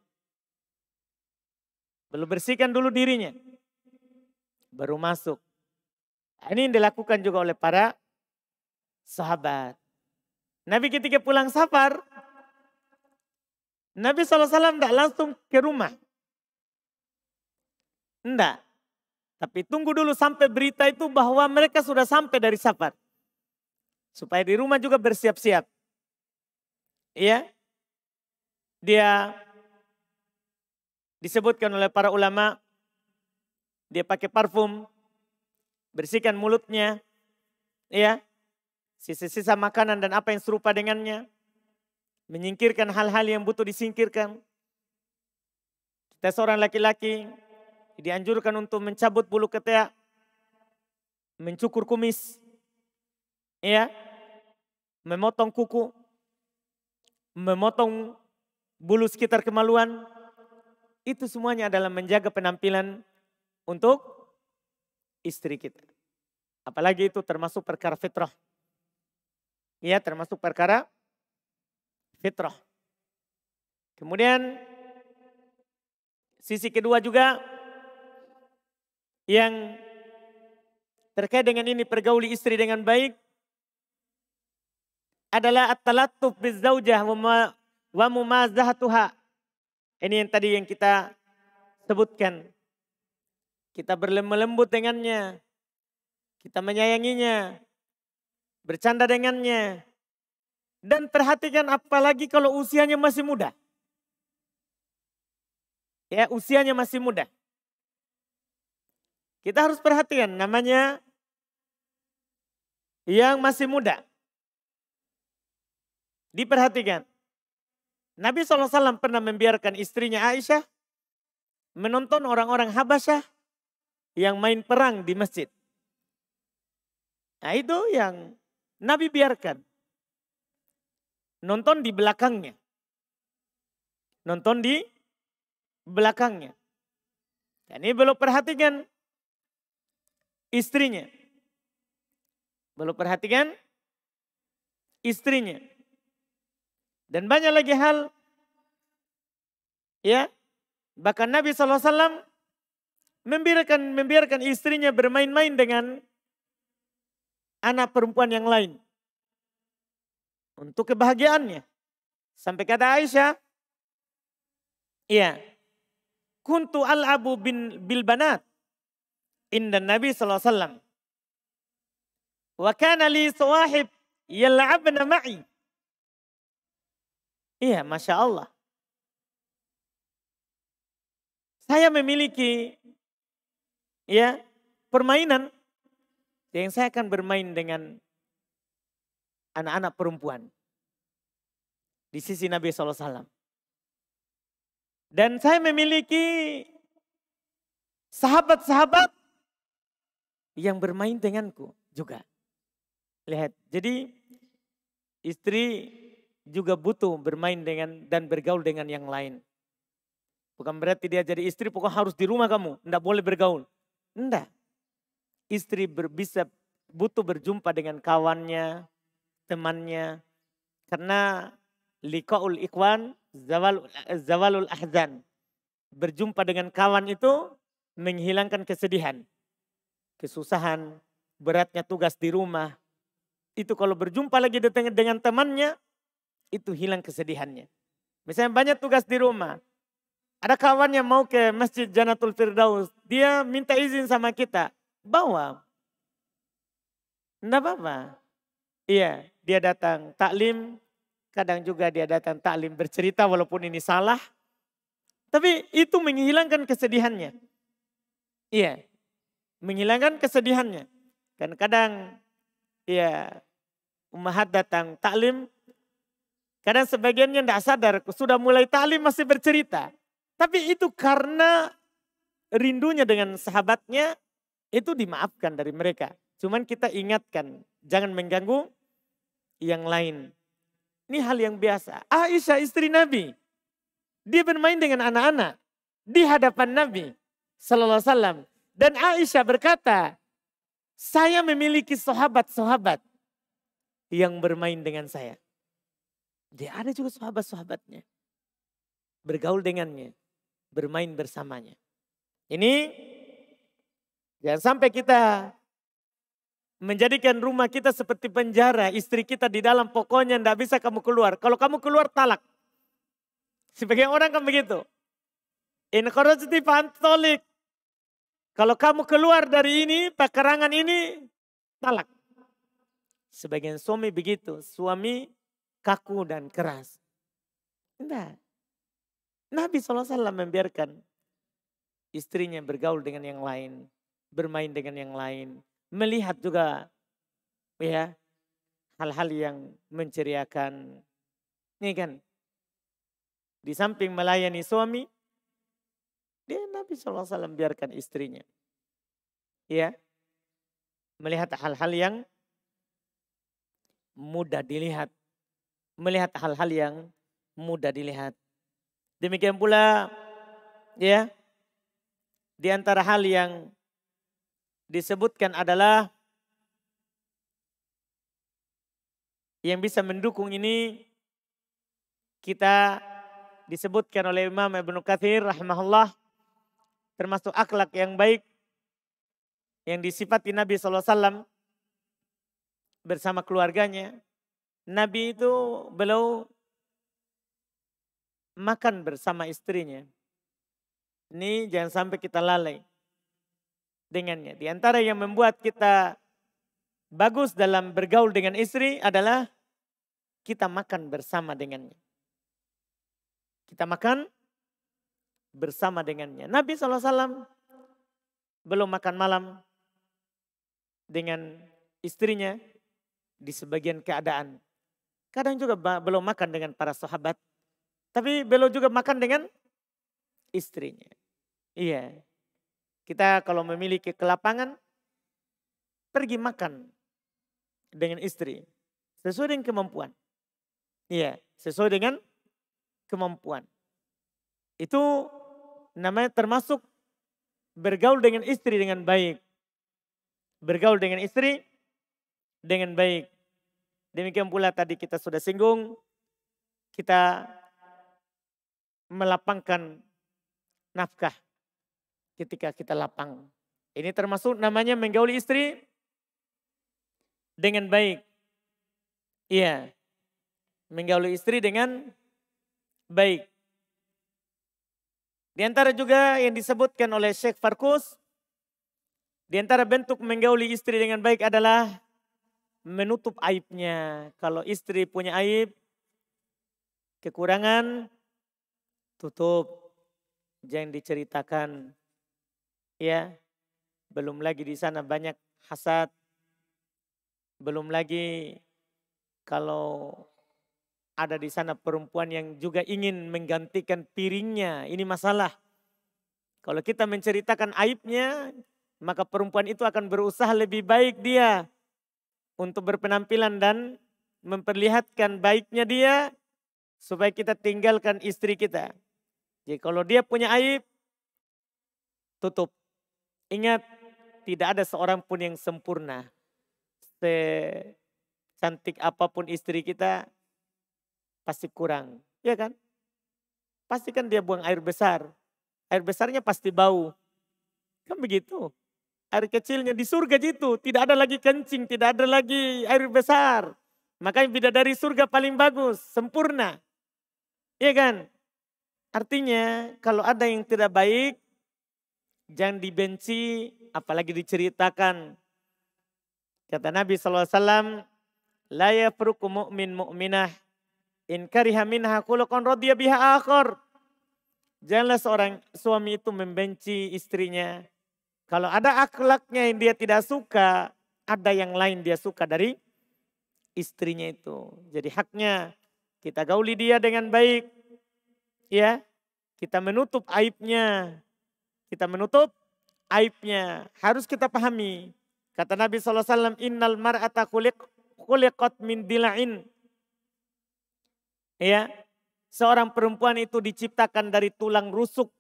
Belum bersihkan dulu dirinya. Baru masuk. Nah, ini yang dilakukan juga oleh para sahabat. Nabi ketika pulang safar, Nabi SAW tidak langsung ke rumah. Tidak. Tapi tunggu dulu sampai berita itu bahwa mereka sudah sampai dari safar. Supaya di rumah juga bersiap-siap. Iya. Dia disebutkan oleh para ulama. Dia pakai parfum. Bersihkan mulutnya. Iya. Sisa-sisa makanan dan apa yang serupa dengannya menyingkirkan hal-hal yang butuh disingkirkan. Kita seorang laki-laki dianjurkan untuk mencabut bulu ketiak, mencukur kumis, ya, memotong kuku, memotong bulu sekitar kemaluan. Itu semuanya adalah menjaga penampilan untuk istri kita. Apalagi itu termasuk perkara fitrah. Ya, termasuk perkara Fitrah. Kemudian sisi kedua juga yang terkait dengan ini pergauli istri dengan baik adalah at-talattuf bizaujah wa mumazahatuha. Ini yang tadi yang kita sebutkan. Kita berlembut dengannya. Kita menyayanginya. Bercanda dengannya. Dan perhatikan apalagi kalau usianya masih muda. Ya, usianya masih muda. Kita harus perhatikan namanya yang masih muda. Diperhatikan. Nabi SAW pernah membiarkan istrinya Aisyah menonton orang-orang Habasyah yang main perang di masjid. Nah itu yang Nabi biarkan. Nonton di belakangnya. Nonton di belakangnya. Dan ini belum perhatikan istrinya. Belum perhatikan istrinya. Dan banyak lagi hal ya bahkan Nabi SAW membiarkan membiarkan istrinya bermain-main dengan anak perempuan yang lain untuk kebahagiaannya. Sampai kata Aisyah, iya, kuntu al-abu bin bil banat inda Nabi sallallahu alaihi wasallam. Wa kana li sawahib yal'abna ma'i. Iya, Masya Allah. Saya memiliki ya permainan yang saya akan bermain dengan anak-anak perempuan di sisi Nabi SAW. Dan saya memiliki sahabat-sahabat yang bermain denganku juga. Lihat, jadi istri juga butuh bermain dengan dan bergaul dengan yang lain. Bukan berarti dia jadi istri, pokoknya harus di rumah kamu, enggak boleh bergaul. Enggak. Istri ber, bisa butuh berjumpa dengan kawannya, temannya. Karena liqa'ul ikwan zawalul ahzan. Berjumpa dengan kawan itu menghilangkan kesedihan, kesusahan, beratnya tugas di rumah. Itu kalau berjumpa lagi dengan temannya, itu hilang kesedihannya. Misalnya banyak tugas di rumah, ada kawan yang mau ke Masjid Janatul Firdaus. Dia minta izin sama kita. Bawa. Tidak apa-apa. Iya dia datang taklim, kadang juga dia datang taklim bercerita walaupun ini salah. Tapi itu menghilangkan kesedihannya. Iya, menghilangkan kesedihannya. Dan kadang ya umahat datang taklim, kadang sebagiannya tidak sadar sudah mulai taklim masih bercerita. Tapi itu karena rindunya dengan sahabatnya itu dimaafkan dari mereka. Cuman kita ingatkan, jangan mengganggu yang lain. Ini hal yang biasa. Aisyah istri Nabi. Dia bermain dengan anak-anak di hadapan Nabi sallallahu alaihi wasallam dan Aisyah berkata, "Saya memiliki sahabat-sahabat yang bermain dengan saya." Dia ada juga sahabat-sahabatnya. Bergaul dengannya, bermain bersamanya. Ini jangan sampai kita menjadikan rumah kita seperti penjara, istri kita di dalam pokoknya tidak bisa kamu keluar. Kalau kamu keluar talak. Sebagian orang kan begitu. In Kalau kamu keluar dari ini, pekerangan ini, talak. Sebagian suami begitu, suami kaku dan keras. Tidak. Nabi SAW membiarkan istrinya bergaul dengan yang lain, bermain dengan yang lain, melihat juga ya hal-hal yang menceriakan. Ini kan. Di samping melayani suami, dia Nabi SAW biarkan istrinya. Ya. Melihat hal-hal yang mudah dilihat. Melihat hal-hal yang mudah dilihat. Demikian pula ya di antara hal yang disebutkan adalah yang bisa mendukung ini kita disebutkan oleh Imam Ibnu Katsir rahimahullah termasuk akhlak yang baik yang disifati Nabi SAW bersama keluarganya. Nabi itu beliau makan bersama istrinya. Ini jangan sampai kita lalai dengannya. Di antara yang membuat kita bagus dalam bergaul dengan istri adalah kita makan bersama dengannya. Kita makan bersama dengannya. Nabi SAW belum makan malam dengan istrinya di sebagian keadaan. Kadang juga belum makan dengan para sahabat. Tapi belum juga makan dengan istrinya. Iya. Kita kalau memiliki kelapangan, pergi makan dengan istri. Sesuai dengan kemampuan. Iya, sesuai dengan kemampuan. Itu namanya termasuk bergaul dengan istri dengan baik. Bergaul dengan istri dengan baik. Demikian pula tadi kita sudah singgung, kita melapangkan nafkah ketika kita lapang. Ini termasuk namanya menggauli istri dengan baik. Iya. Menggauli istri dengan baik. Di antara juga yang disebutkan oleh Sheikh Farkus, di antara bentuk menggauli istri dengan baik adalah menutup aibnya. Kalau istri punya aib, kekurangan, tutup. Jangan diceritakan ya belum lagi di sana banyak hasad belum lagi kalau ada di sana perempuan yang juga ingin menggantikan piringnya ini masalah kalau kita menceritakan aibnya maka perempuan itu akan berusaha lebih baik dia untuk berpenampilan dan memperlihatkan baiknya dia supaya kita tinggalkan istri kita. Jadi kalau dia punya aib, tutup. Ingat, tidak ada seorang pun yang sempurna. Secantik apapun istri kita, pasti kurang. Ya kan? Pasti kan dia buang air besar. Air besarnya pasti bau. Kan begitu. Air kecilnya di surga gitu. Tidak ada lagi kencing, tidak ada lagi air besar. Makanya dari surga paling bagus, sempurna. Iya kan? Artinya kalau ada yang tidak baik, jangan dibenci, apalagi diceritakan. Kata Nabi SAW, La yafruku mu'min mu'minah, in kariha minha kulukon radiyah biha akhor. Janganlah seorang suami itu membenci istrinya. Kalau ada akhlaknya yang dia tidak suka, ada yang lain dia suka dari istrinya itu. Jadi haknya kita gauli dia dengan baik. Ya, kita menutup aibnya, kita menutup aibnya. Harus kita pahami. Kata Nabi SAW, Innal mar'ata kulik, kulikot min dila'in. Ya, seorang perempuan itu diciptakan dari tulang rusuk.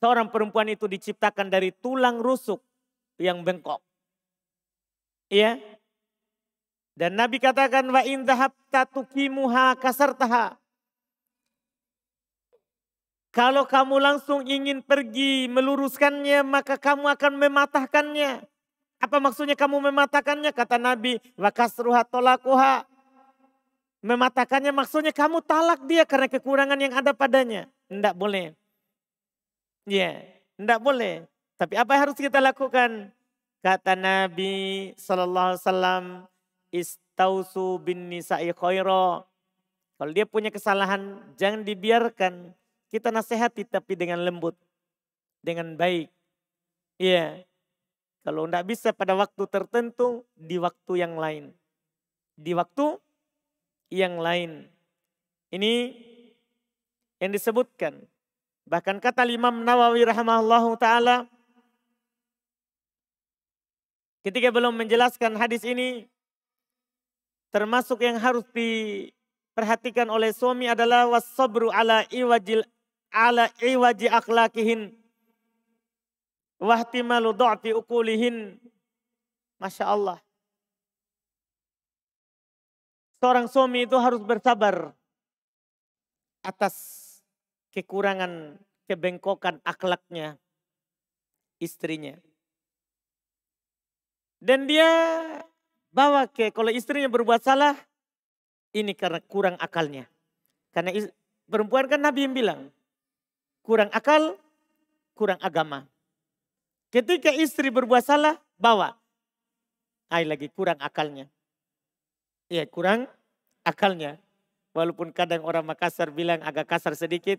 Seorang perempuan itu diciptakan dari tulang rusuk yang bengkok. Ya, dan Nabi katakan wa in dhahabta tuqimuha kasartaha. Kalau kamu langsung ingin pergi meluruskannya, maka kamu akan mematahkannya. Apa maksudnya kamu mematahkannya? Kata Nabi, wakasruha tolakuha. Mematahkannya maksudnya kamu talak dia karena kekurangan yang ada padanya. Tidak boleh. Ya, yeah, tidak boleh. Tapi apa yang harus kita lakukan? Kata Nabi saw, Alaihi istausu bin nisa'i khairah. Kalau dia punya kesalahan, jangan dibiarkan. Kita nasihati tapi dengan lembut, dengan baik. Iya. Kalau tidak bisa pada waktu tertentu, di waktu yang lain. Di waktu yang lain. Ini yang disebutkan. Bahkan kata Imam Nawawi rahimahullahu taala ketika belum menjelaskan hadis ini termasuk yang harus diperhatikan oleh suami adalah wasabru ala iwajil ala iwaji akhlakihin wahtimalu du'fi ukulihin. Masya Allah. Seorang suami itu harus bersabar atas kekurangan, kebengkokan akhlaknya istrinya. Dan dia bawa ke kalau istrinya berbuat salah ini karena kurang akalnya. Karena perempuan kan Nabi yang bilang, kurang akal, kurang agama. Ketika istri berbuat salah, bawa. Ay lagi kurang akalnya. Iya kurang akalnya. Walaupun kadang orang Makassar bilang agak kasar sedikit,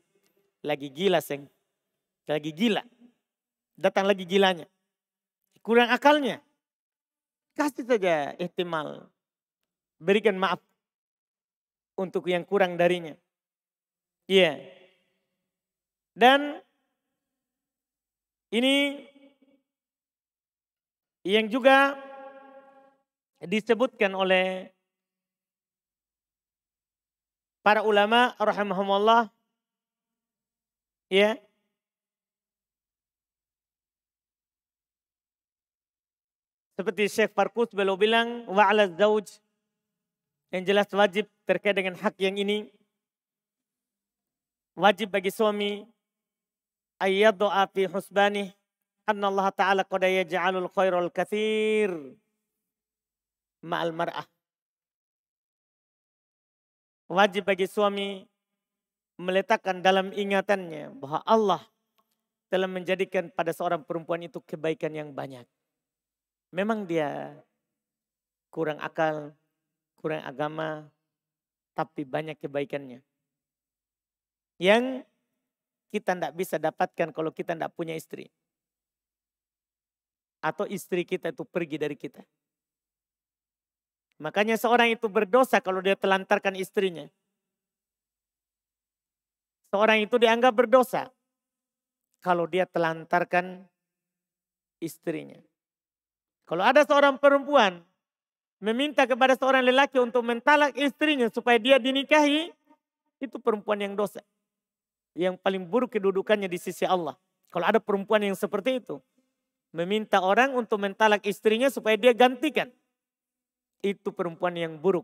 lagi gila seng. Lagi gila. Datang lagi gilanya. Kurang akalnya. Kasih saja ihtimal. Berikan maaf untuk yang kurang darinya. Iya. Yeah. Dan ini yang juga disebutkan oleh para ulama rahimahumullah ya seperti Syekh Farkus beliau bilang wa'ala zauj yang jelas wajib terkait dengan hak yang ini wajib bagi suami ayyadu'a fi husbanih anna Allah Ta'ala qad yaj'alul khairul kathir ma'al mar'ah. Wajib bagi suami meletakkan dalam ingatannya bahwa Allah telah menjadikan pada seorang perempuan itu kebaikan yang banyak. Memang dia kurang akal, kurang agama, tapi banyak kebaikannya. Yang kita tidak bisa dapatkan kalau kita tidak punya istri. Atau istri kita itu pergi dari kita. Makanya seorang itu berdosa kalau dia telantarkan istrinya. Seorang itu dianggap berdosa kalau dia telantarkan istrinya. Kalau ada seorang perempuan meminta kepada seorang lelaki untuk mentalak istrinya supaya dia dinikahi, itu perempuan yang dosa yang paling buruk kedudukannya di sisi Allah. Kalau ada perempuan yang seperti itu, meminta orang untuk mentalak istrinya supaya dia gantikan. Itu perempuan yang buruk.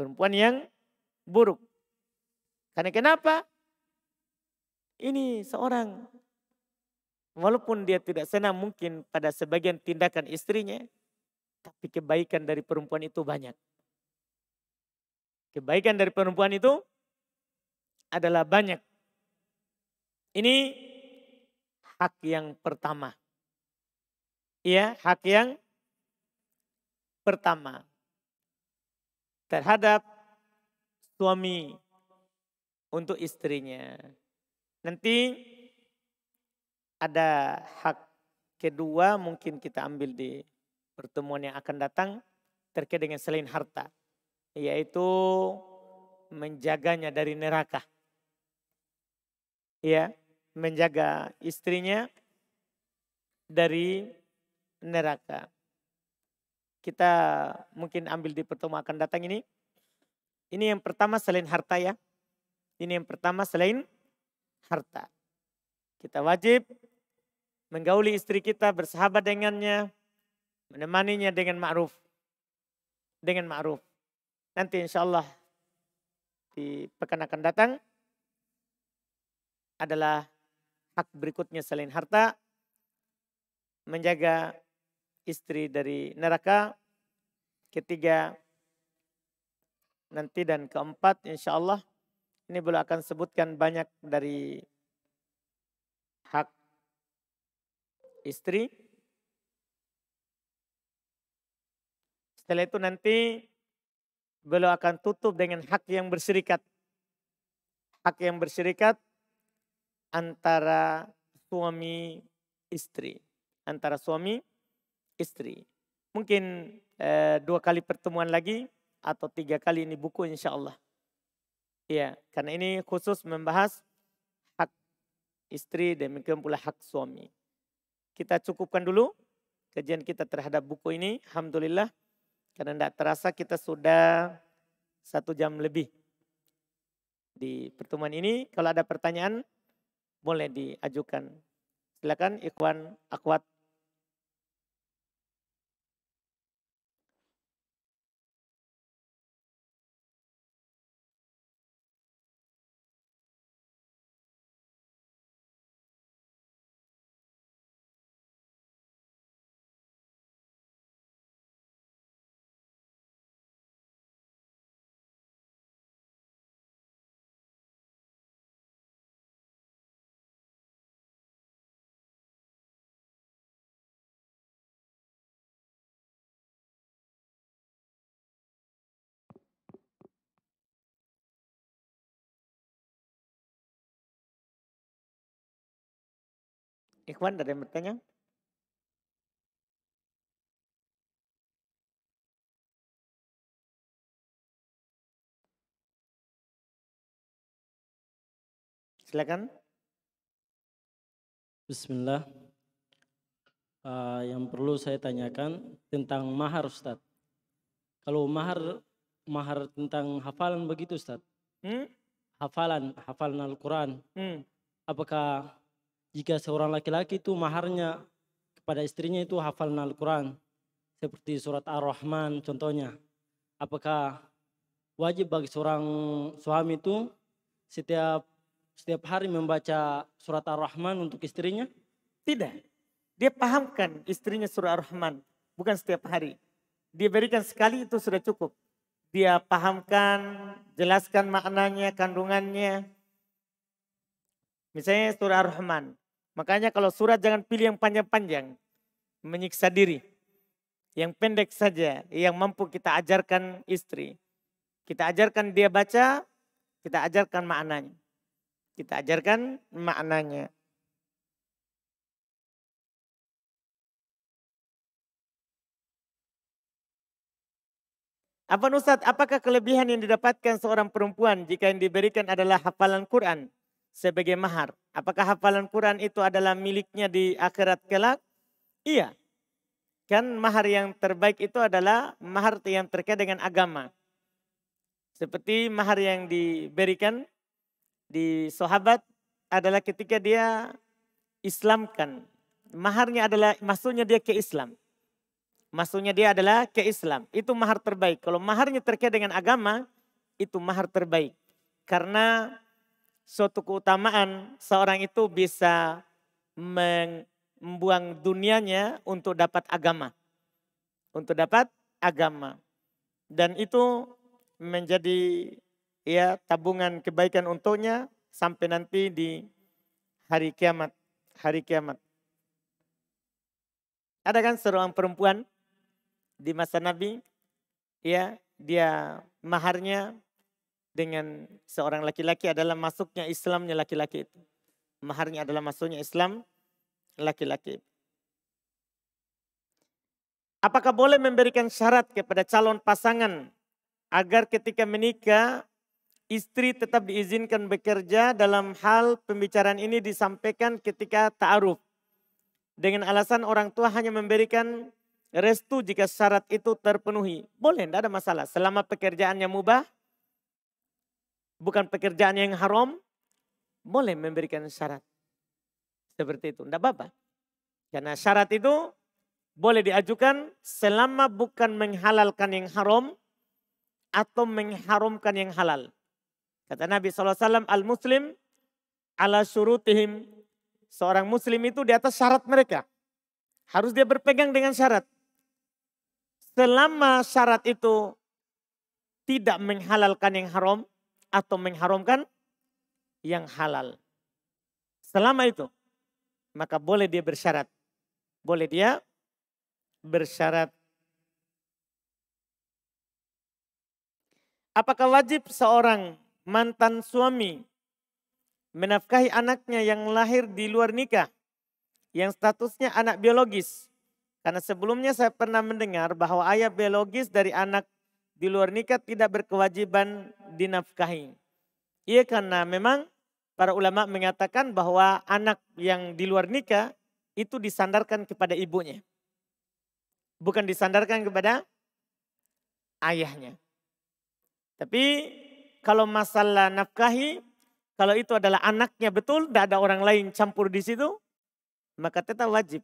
Perempuan yang buruk. Karena kenapa? Ini seorang walaupun dia tidak senang mungkin pada sebagian tindakan istrinya, tapi kebaikan dari perempuan itu banyak. Kebaikan dari perempuan itu adalah banyak. Ini hak yang pertama. Ya, hak yang pertama terhadap suami untuk istrinya. Nanti ada hak kedua mungkin kita ambil di pertemuan yang akan datang terkait dengan selain harta yaitu menjaganya dari neraka ya menjaga istrinya dari neraka. Kita mungkin ambil di pertemuan akan datang ini. Ini yang pertama selain harta ya. Ini yang pertama selain harta. Kita wajib menggauli istri kita, bersahabat dengannya, menemaninya dengan ma'ruf. Dengan ma'ruf. Nanti insya Allah di pekan akan datang adalah hak berikutnya selain harta. Menjaga istri dari neraka. Ketiga, nanti dan keempat insya Allah ini beliau akan sebutkan banyak dari hak istri. Setelah itu nanti beliau akan tutup dengan hak yang berserikat. Hak yang berserikat antara suami istri, antara suami istri. Mungkin eh, dua kali pertemuan lagi atau tiga kali ini buku insya Allah. Ya, karena ini khusus membahas hak istri demikian pula hak suami. Kita cukupkan dulu kajian kita terhadap buku ini. Alhamdulillah karena tidak terasa kita sudah satu jam lebih di pertemuan ini. Kalau ada pertanyaan boleh diajukan. Silakan Ikhwan Akwat. Ikhwan ada yang bertanya? Silakan. Bismillah. Uh, yang perlu saya tanyakan tentang mahar Ustaz. Kalau mahar mahar tentang hafalan begitu Ustaz. Hmm? Hafalan, hafalan Al-Quran. Hmm. Apakah jika seorang laki-laki itu maharnya kepada istrinya itu hafal Al-Quran seperti surat Ar-Rahman contohnya apakah wajib bagi seorang suami itu setiap setiap hari membaca surat Ar-Rahman untuk istrinya? Tidak. Dia pahamkan istrinya surat Ar-Rahman, bukan setiap hari. Dia berikan sekali itu sudah cukup. Dia pahamkan, jelaskan maknanya, kandungannya. Misalnya surat Ar-Rahman. Makanya kalau surat jangan pilih yang panjang-panjang, menyiksa diri. Yang pendek saja, yang mampu kita ajarkan istri. Kita ajarkan dia baca, kita ajarkan maknanya. Kita ajarkan maknanya. Apa Ustaz, apakah kelebihan yang didapatkan seorang perempuan jika yang diberikan adalah hafalan Quran? sebagai mahar. Apakah hafalan Quran itu adalah miliknya di akhirat kelak? Iya. Kan mahar yang terbaik itu adalah mahar yang terkait dengan agama. Seperti mahar yang diberikan di sahabat adalah ketika dia islamkan. Maharnya adalah maksudnya dia ke Islam. Maksudnya dia adalah ke Islam. Itu mahar terbaik. Kalau maharnya terkait dengan agama, itu mahar terbaik. Karena suatu keutamaan seorang itu bisa membuang dunianya untuk dapat agama. Untuk dapat agama. Dan itu menjadi ya tabungan kebaikan untuknya sampai nanti di hari kiamat, hari kiamat. Ada kan seorang perempuan di masa Nabi, ya dia maharnya dengan seorang laki-laki adalah masuknya Islamnya laki-laki itu. Maharnya adalah masuknya Islam laki-laki. Apakah boleh memberikan syarat kepada calon pasangan agar ketika menikah istri tetap diizinkan bekerja dalam hal pembicaraan ini disampaikan ketika ta'aruf. Dengan alasan orang tua hanya memberikan restu jika syarat itu terpenuhi. Boleh, tidak ada masalah. Selama pekerjaannya mubah, bukan pekerjaan yang haram, boleh memberikan syarat. Seperti itu, tidak apa-apa. Karena syarat itu boleh diajukan selama bukan menghalalkan yang haram atau mengharumkan yang halal. Kata Nabi SAW, al-muslim ala surutihim. Seorang muslim itu di atas syarat mereka. Harus dia berpegang dengan syarat. Selama syarat itu tidak menghalalkan yang haram, atau mengharamkan yang halal. Selama itu, maka boleh dia bersyarat. Boleh dia bersyarat. Apakah wajib seorang mantan suami menafkahi anaknya yang lahir di luar nikah yang statusnya anak biologis? Karena sebelumnya saya pernah mendengar bahwa ayah biologis dari anak di luar nikah tidak berkewajiban dinafkahi. Iya karena memang para ulama mengatakan bahwa anak yang di luar nikah itu disandarkan kepada ibunya. Bukan disandarkan kepada ayahnya. Tapi kalau masalah nafkahi, kalau itu adalah anaknya betul, tidak ada orang lain campur di situ, maka tetap wajib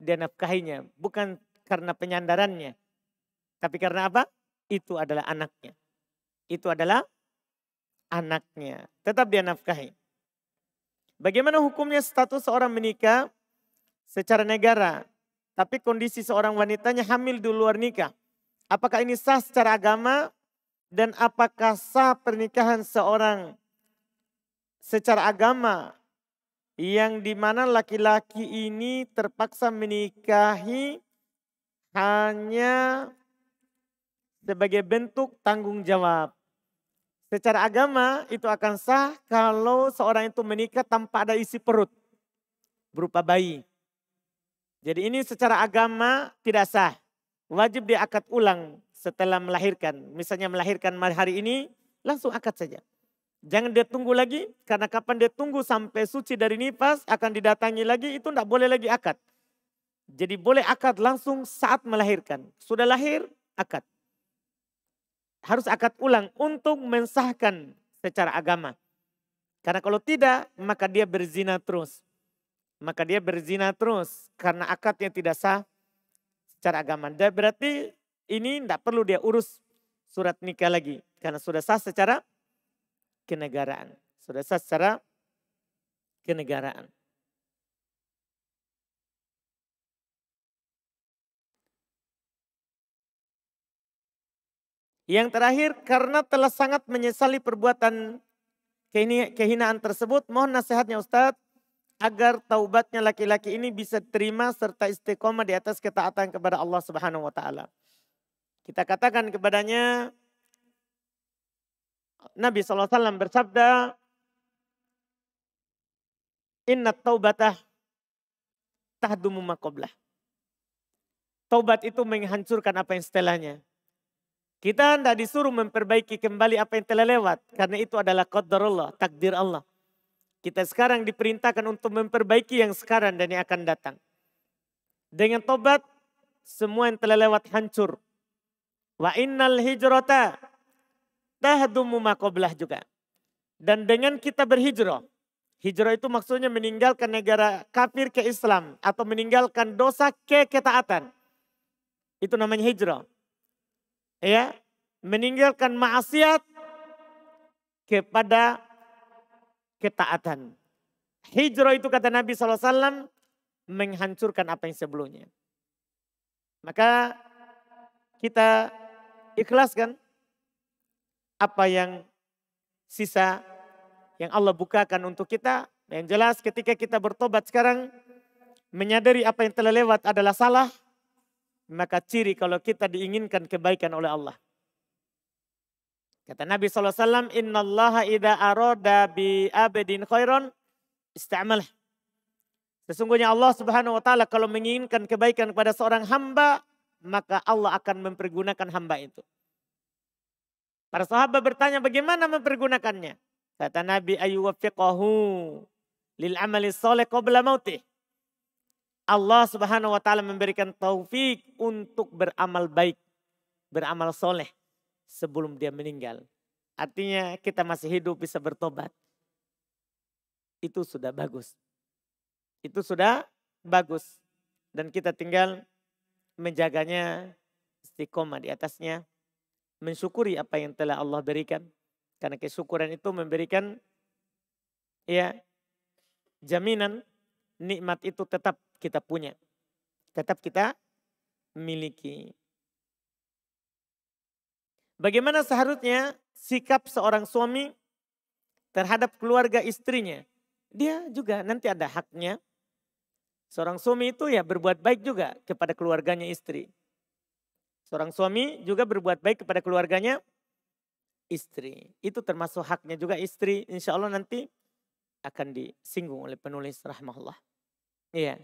dia nafkahinya. Bukan karena penyandarannya. Tapi karena apa? itu adalah anaknya. Itu adalah anaknya. Tetap dia nafkahi. Bagaimana hukumnya status seorang menikah secara negara, tapi kondisi seorang wanitanya hamil di luar nikah? Apakah ini sah secara agama dan apakah sah pernikahan seorang secara agama yang dimana laki-laki ini terpaksa menikahi hanya sebagai bentuk tanggung jawab. Secara agama itu akan sah kalau seorang itu menikah tanpa ada isi perut berupa bayi. Jadi ini secara agama tidak sah. Wajib dia ulang setelah melahirkan. Misalnya melahirkan hari ini langsung akad saja. Jangan dia tunggu lagi karena kapan dia tunggu sampai suci dari nifas akan didatangi lagi itu tidak boleh lagi akad. Jadi boleh akad langsung saat melahirkan. Sudah lahir akad harus akad ulang untuk mensahkan secara agama. Karena kalau tidak, maka dia berzina terus. Maka dia berzina terus karena akadnya tidak sah secara agama. Dan berarti ini tidak perlu dia urus surat nikah lagi. Karena sudah sah secara kenegaraan. Sudah sah secara kenegaraan. Yang terakhir, karena telah sangat menyesali perbuatan kehinaan tersebut, mohon nasihatnya Ustadz agar taubatnya laki-laki ini bisa terima serta istiqomah di atas ketaatan kepada Allah Subhanahu wa taala. Kita katakan kepadanya Nabi SAW bersabda, Inna taubatah tahdumu makoblah. Taubat itu menghancurkan apa yang setelahnya. Kita tidak disuruh memperbaiki kembali apa yang telah lewat. Karena itu adalah qadar Allah, takdir Allah. Kita sekarang diperintahkan untuk memperbaiki yang sekarang dan yang akan datang. Dengan tobat, semua yang telah lewat hancur. Wa innal hijrata tahdumu makoblah juga. Dan dengan kita berhijrah, hijrah itu maksudnya meninggalkan negara kafir ke Islam atau meninggalkan dosa ke ketaatan. Itu namanya hijrah ya meninggalkan maksiat kepada ketaatan. Hijrah itu kata Nabi SAW menghancurkan apa yang sebelumnya. Maka kita ikhlaskan apa yang sisa yang Allah bukakan untuk kita. Yang jelas ketika kita bertobat sekarang menyadari apa yang telah lewat adalah salah maka ciri kalau kita diinginkan kebaikan oleh Allah. Kata Nabi SAW, Inna allaha idha aroda bi abedin khairon istamalah. Sesungguhnya Allah subhanahu wa ta'ala kalau menginginkan kebaikan kepada seorang hamba, maka Allah akan mempergunakan hamba itu. Para sahabat bertanya bagaimana mempergunakannya. Kata Nabi ayuwafiqahu lil amali soleh qabla mautih. Allah Subhanahu wa taala memberikan taufik untuk beramal baik, beramal soleh sebelum dia meninggal. Artinya kita masih hidup bisa bertobat. Itu sudah bagus. Itu sudah bagus. Dan kita tinggal menjaganya istiqomah di atasnya. Mensyukuri apa yang telah Allah berikan. Karena kesyukuran itu memberikan ya jaminan nikmat itu tetap kita punya. Tetap kita miliki. Bagaimana seharusnya sikap seorang suami terhadap keluarga istrinya? Dia juga nanti ada haknya. Seorang suami itu ya berbuat baik juga kepada keluarganya istri. Seorang suami juga berbuat baik kepada keluarganya istri. Itu termasuk haknya juga istri. Insya Allah nanti akan disinggung oleh penulis rahmahullah. Iya.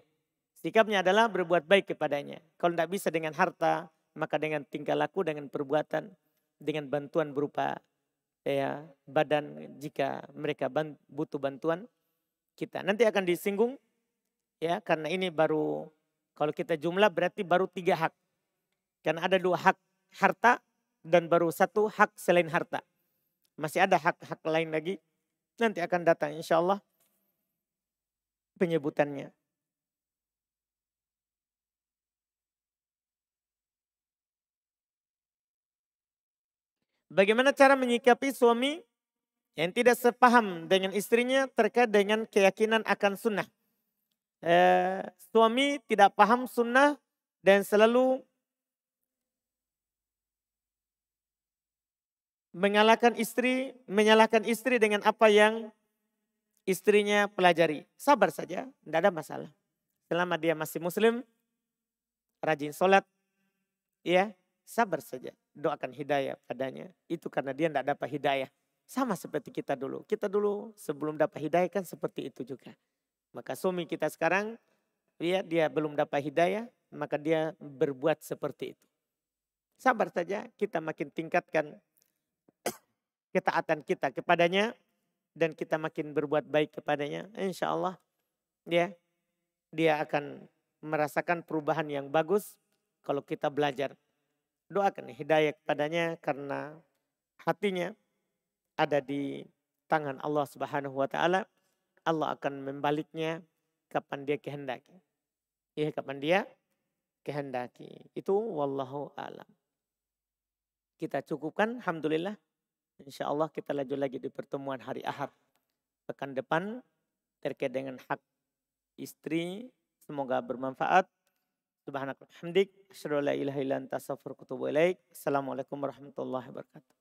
Sikapnya adalah berbuat baik kepadanya. Kalau tidak bisa dengan harta, maka dengan tingkah laku, dengan perbuatan, dengan bantuan berupa ya badan jika mereka butuh bantuan kita. Nanti akan disinggung ya karena ini baru kalau kita jumlah berarti baru tiga hak. Karena ada dua hak harta dan baru satu hak selain harta. Masih ada hak-hak lain lagi. Nanti akan datang insya Allah penyebutannya. Bagaimana cara menyikapi suami yang tidak sepaham dengan istrinya terkait dengan keyakinan akan sunnah. Eh, suami tidak paham sunnah dan selalu mengalahkan istri, menyalahkan istri dengan apa yang istrinya pelajari. Sabar saja, tidak ada masalah. Selama dia masih muslim, rajin sholat, ya Sabar saja, doakan hidayah padanya. Itu karena dia tidak dapat hidayah. Sama seperti kita dulu. Kita dulu sebelum dapat hidayah kan seperti itu juga. Maka suami kita sekarang, lihat ya dia belum dapat hidayah, maka dia berbuat seperti itu. Sabar saja, kita makin tingkatkan *coughs* ketaatan kita kepadanya dan kita makin berbuat baik kepadanya. Insya Allah, ya, dia akan merasakan perubahan yang bagus kalau kita belajar Doakan hidayah kepadanya karena hatinya ada di tangan Allah Subhanahu wa taala. Allah akan membaliknya kapan dia kehendaki. Ya, kapan dia kehendaki. Itu wallahu alam. Kita cukupkan alhamdulillah. Insya Allah kita lanjut lagi di pertemuan hari Ahad pekan depan terkait dengan hak istri. Semoga bermanfaat. Subhanakallahumdik. Asyadu Assalamualaikum warahmatullahi wabarakatuh.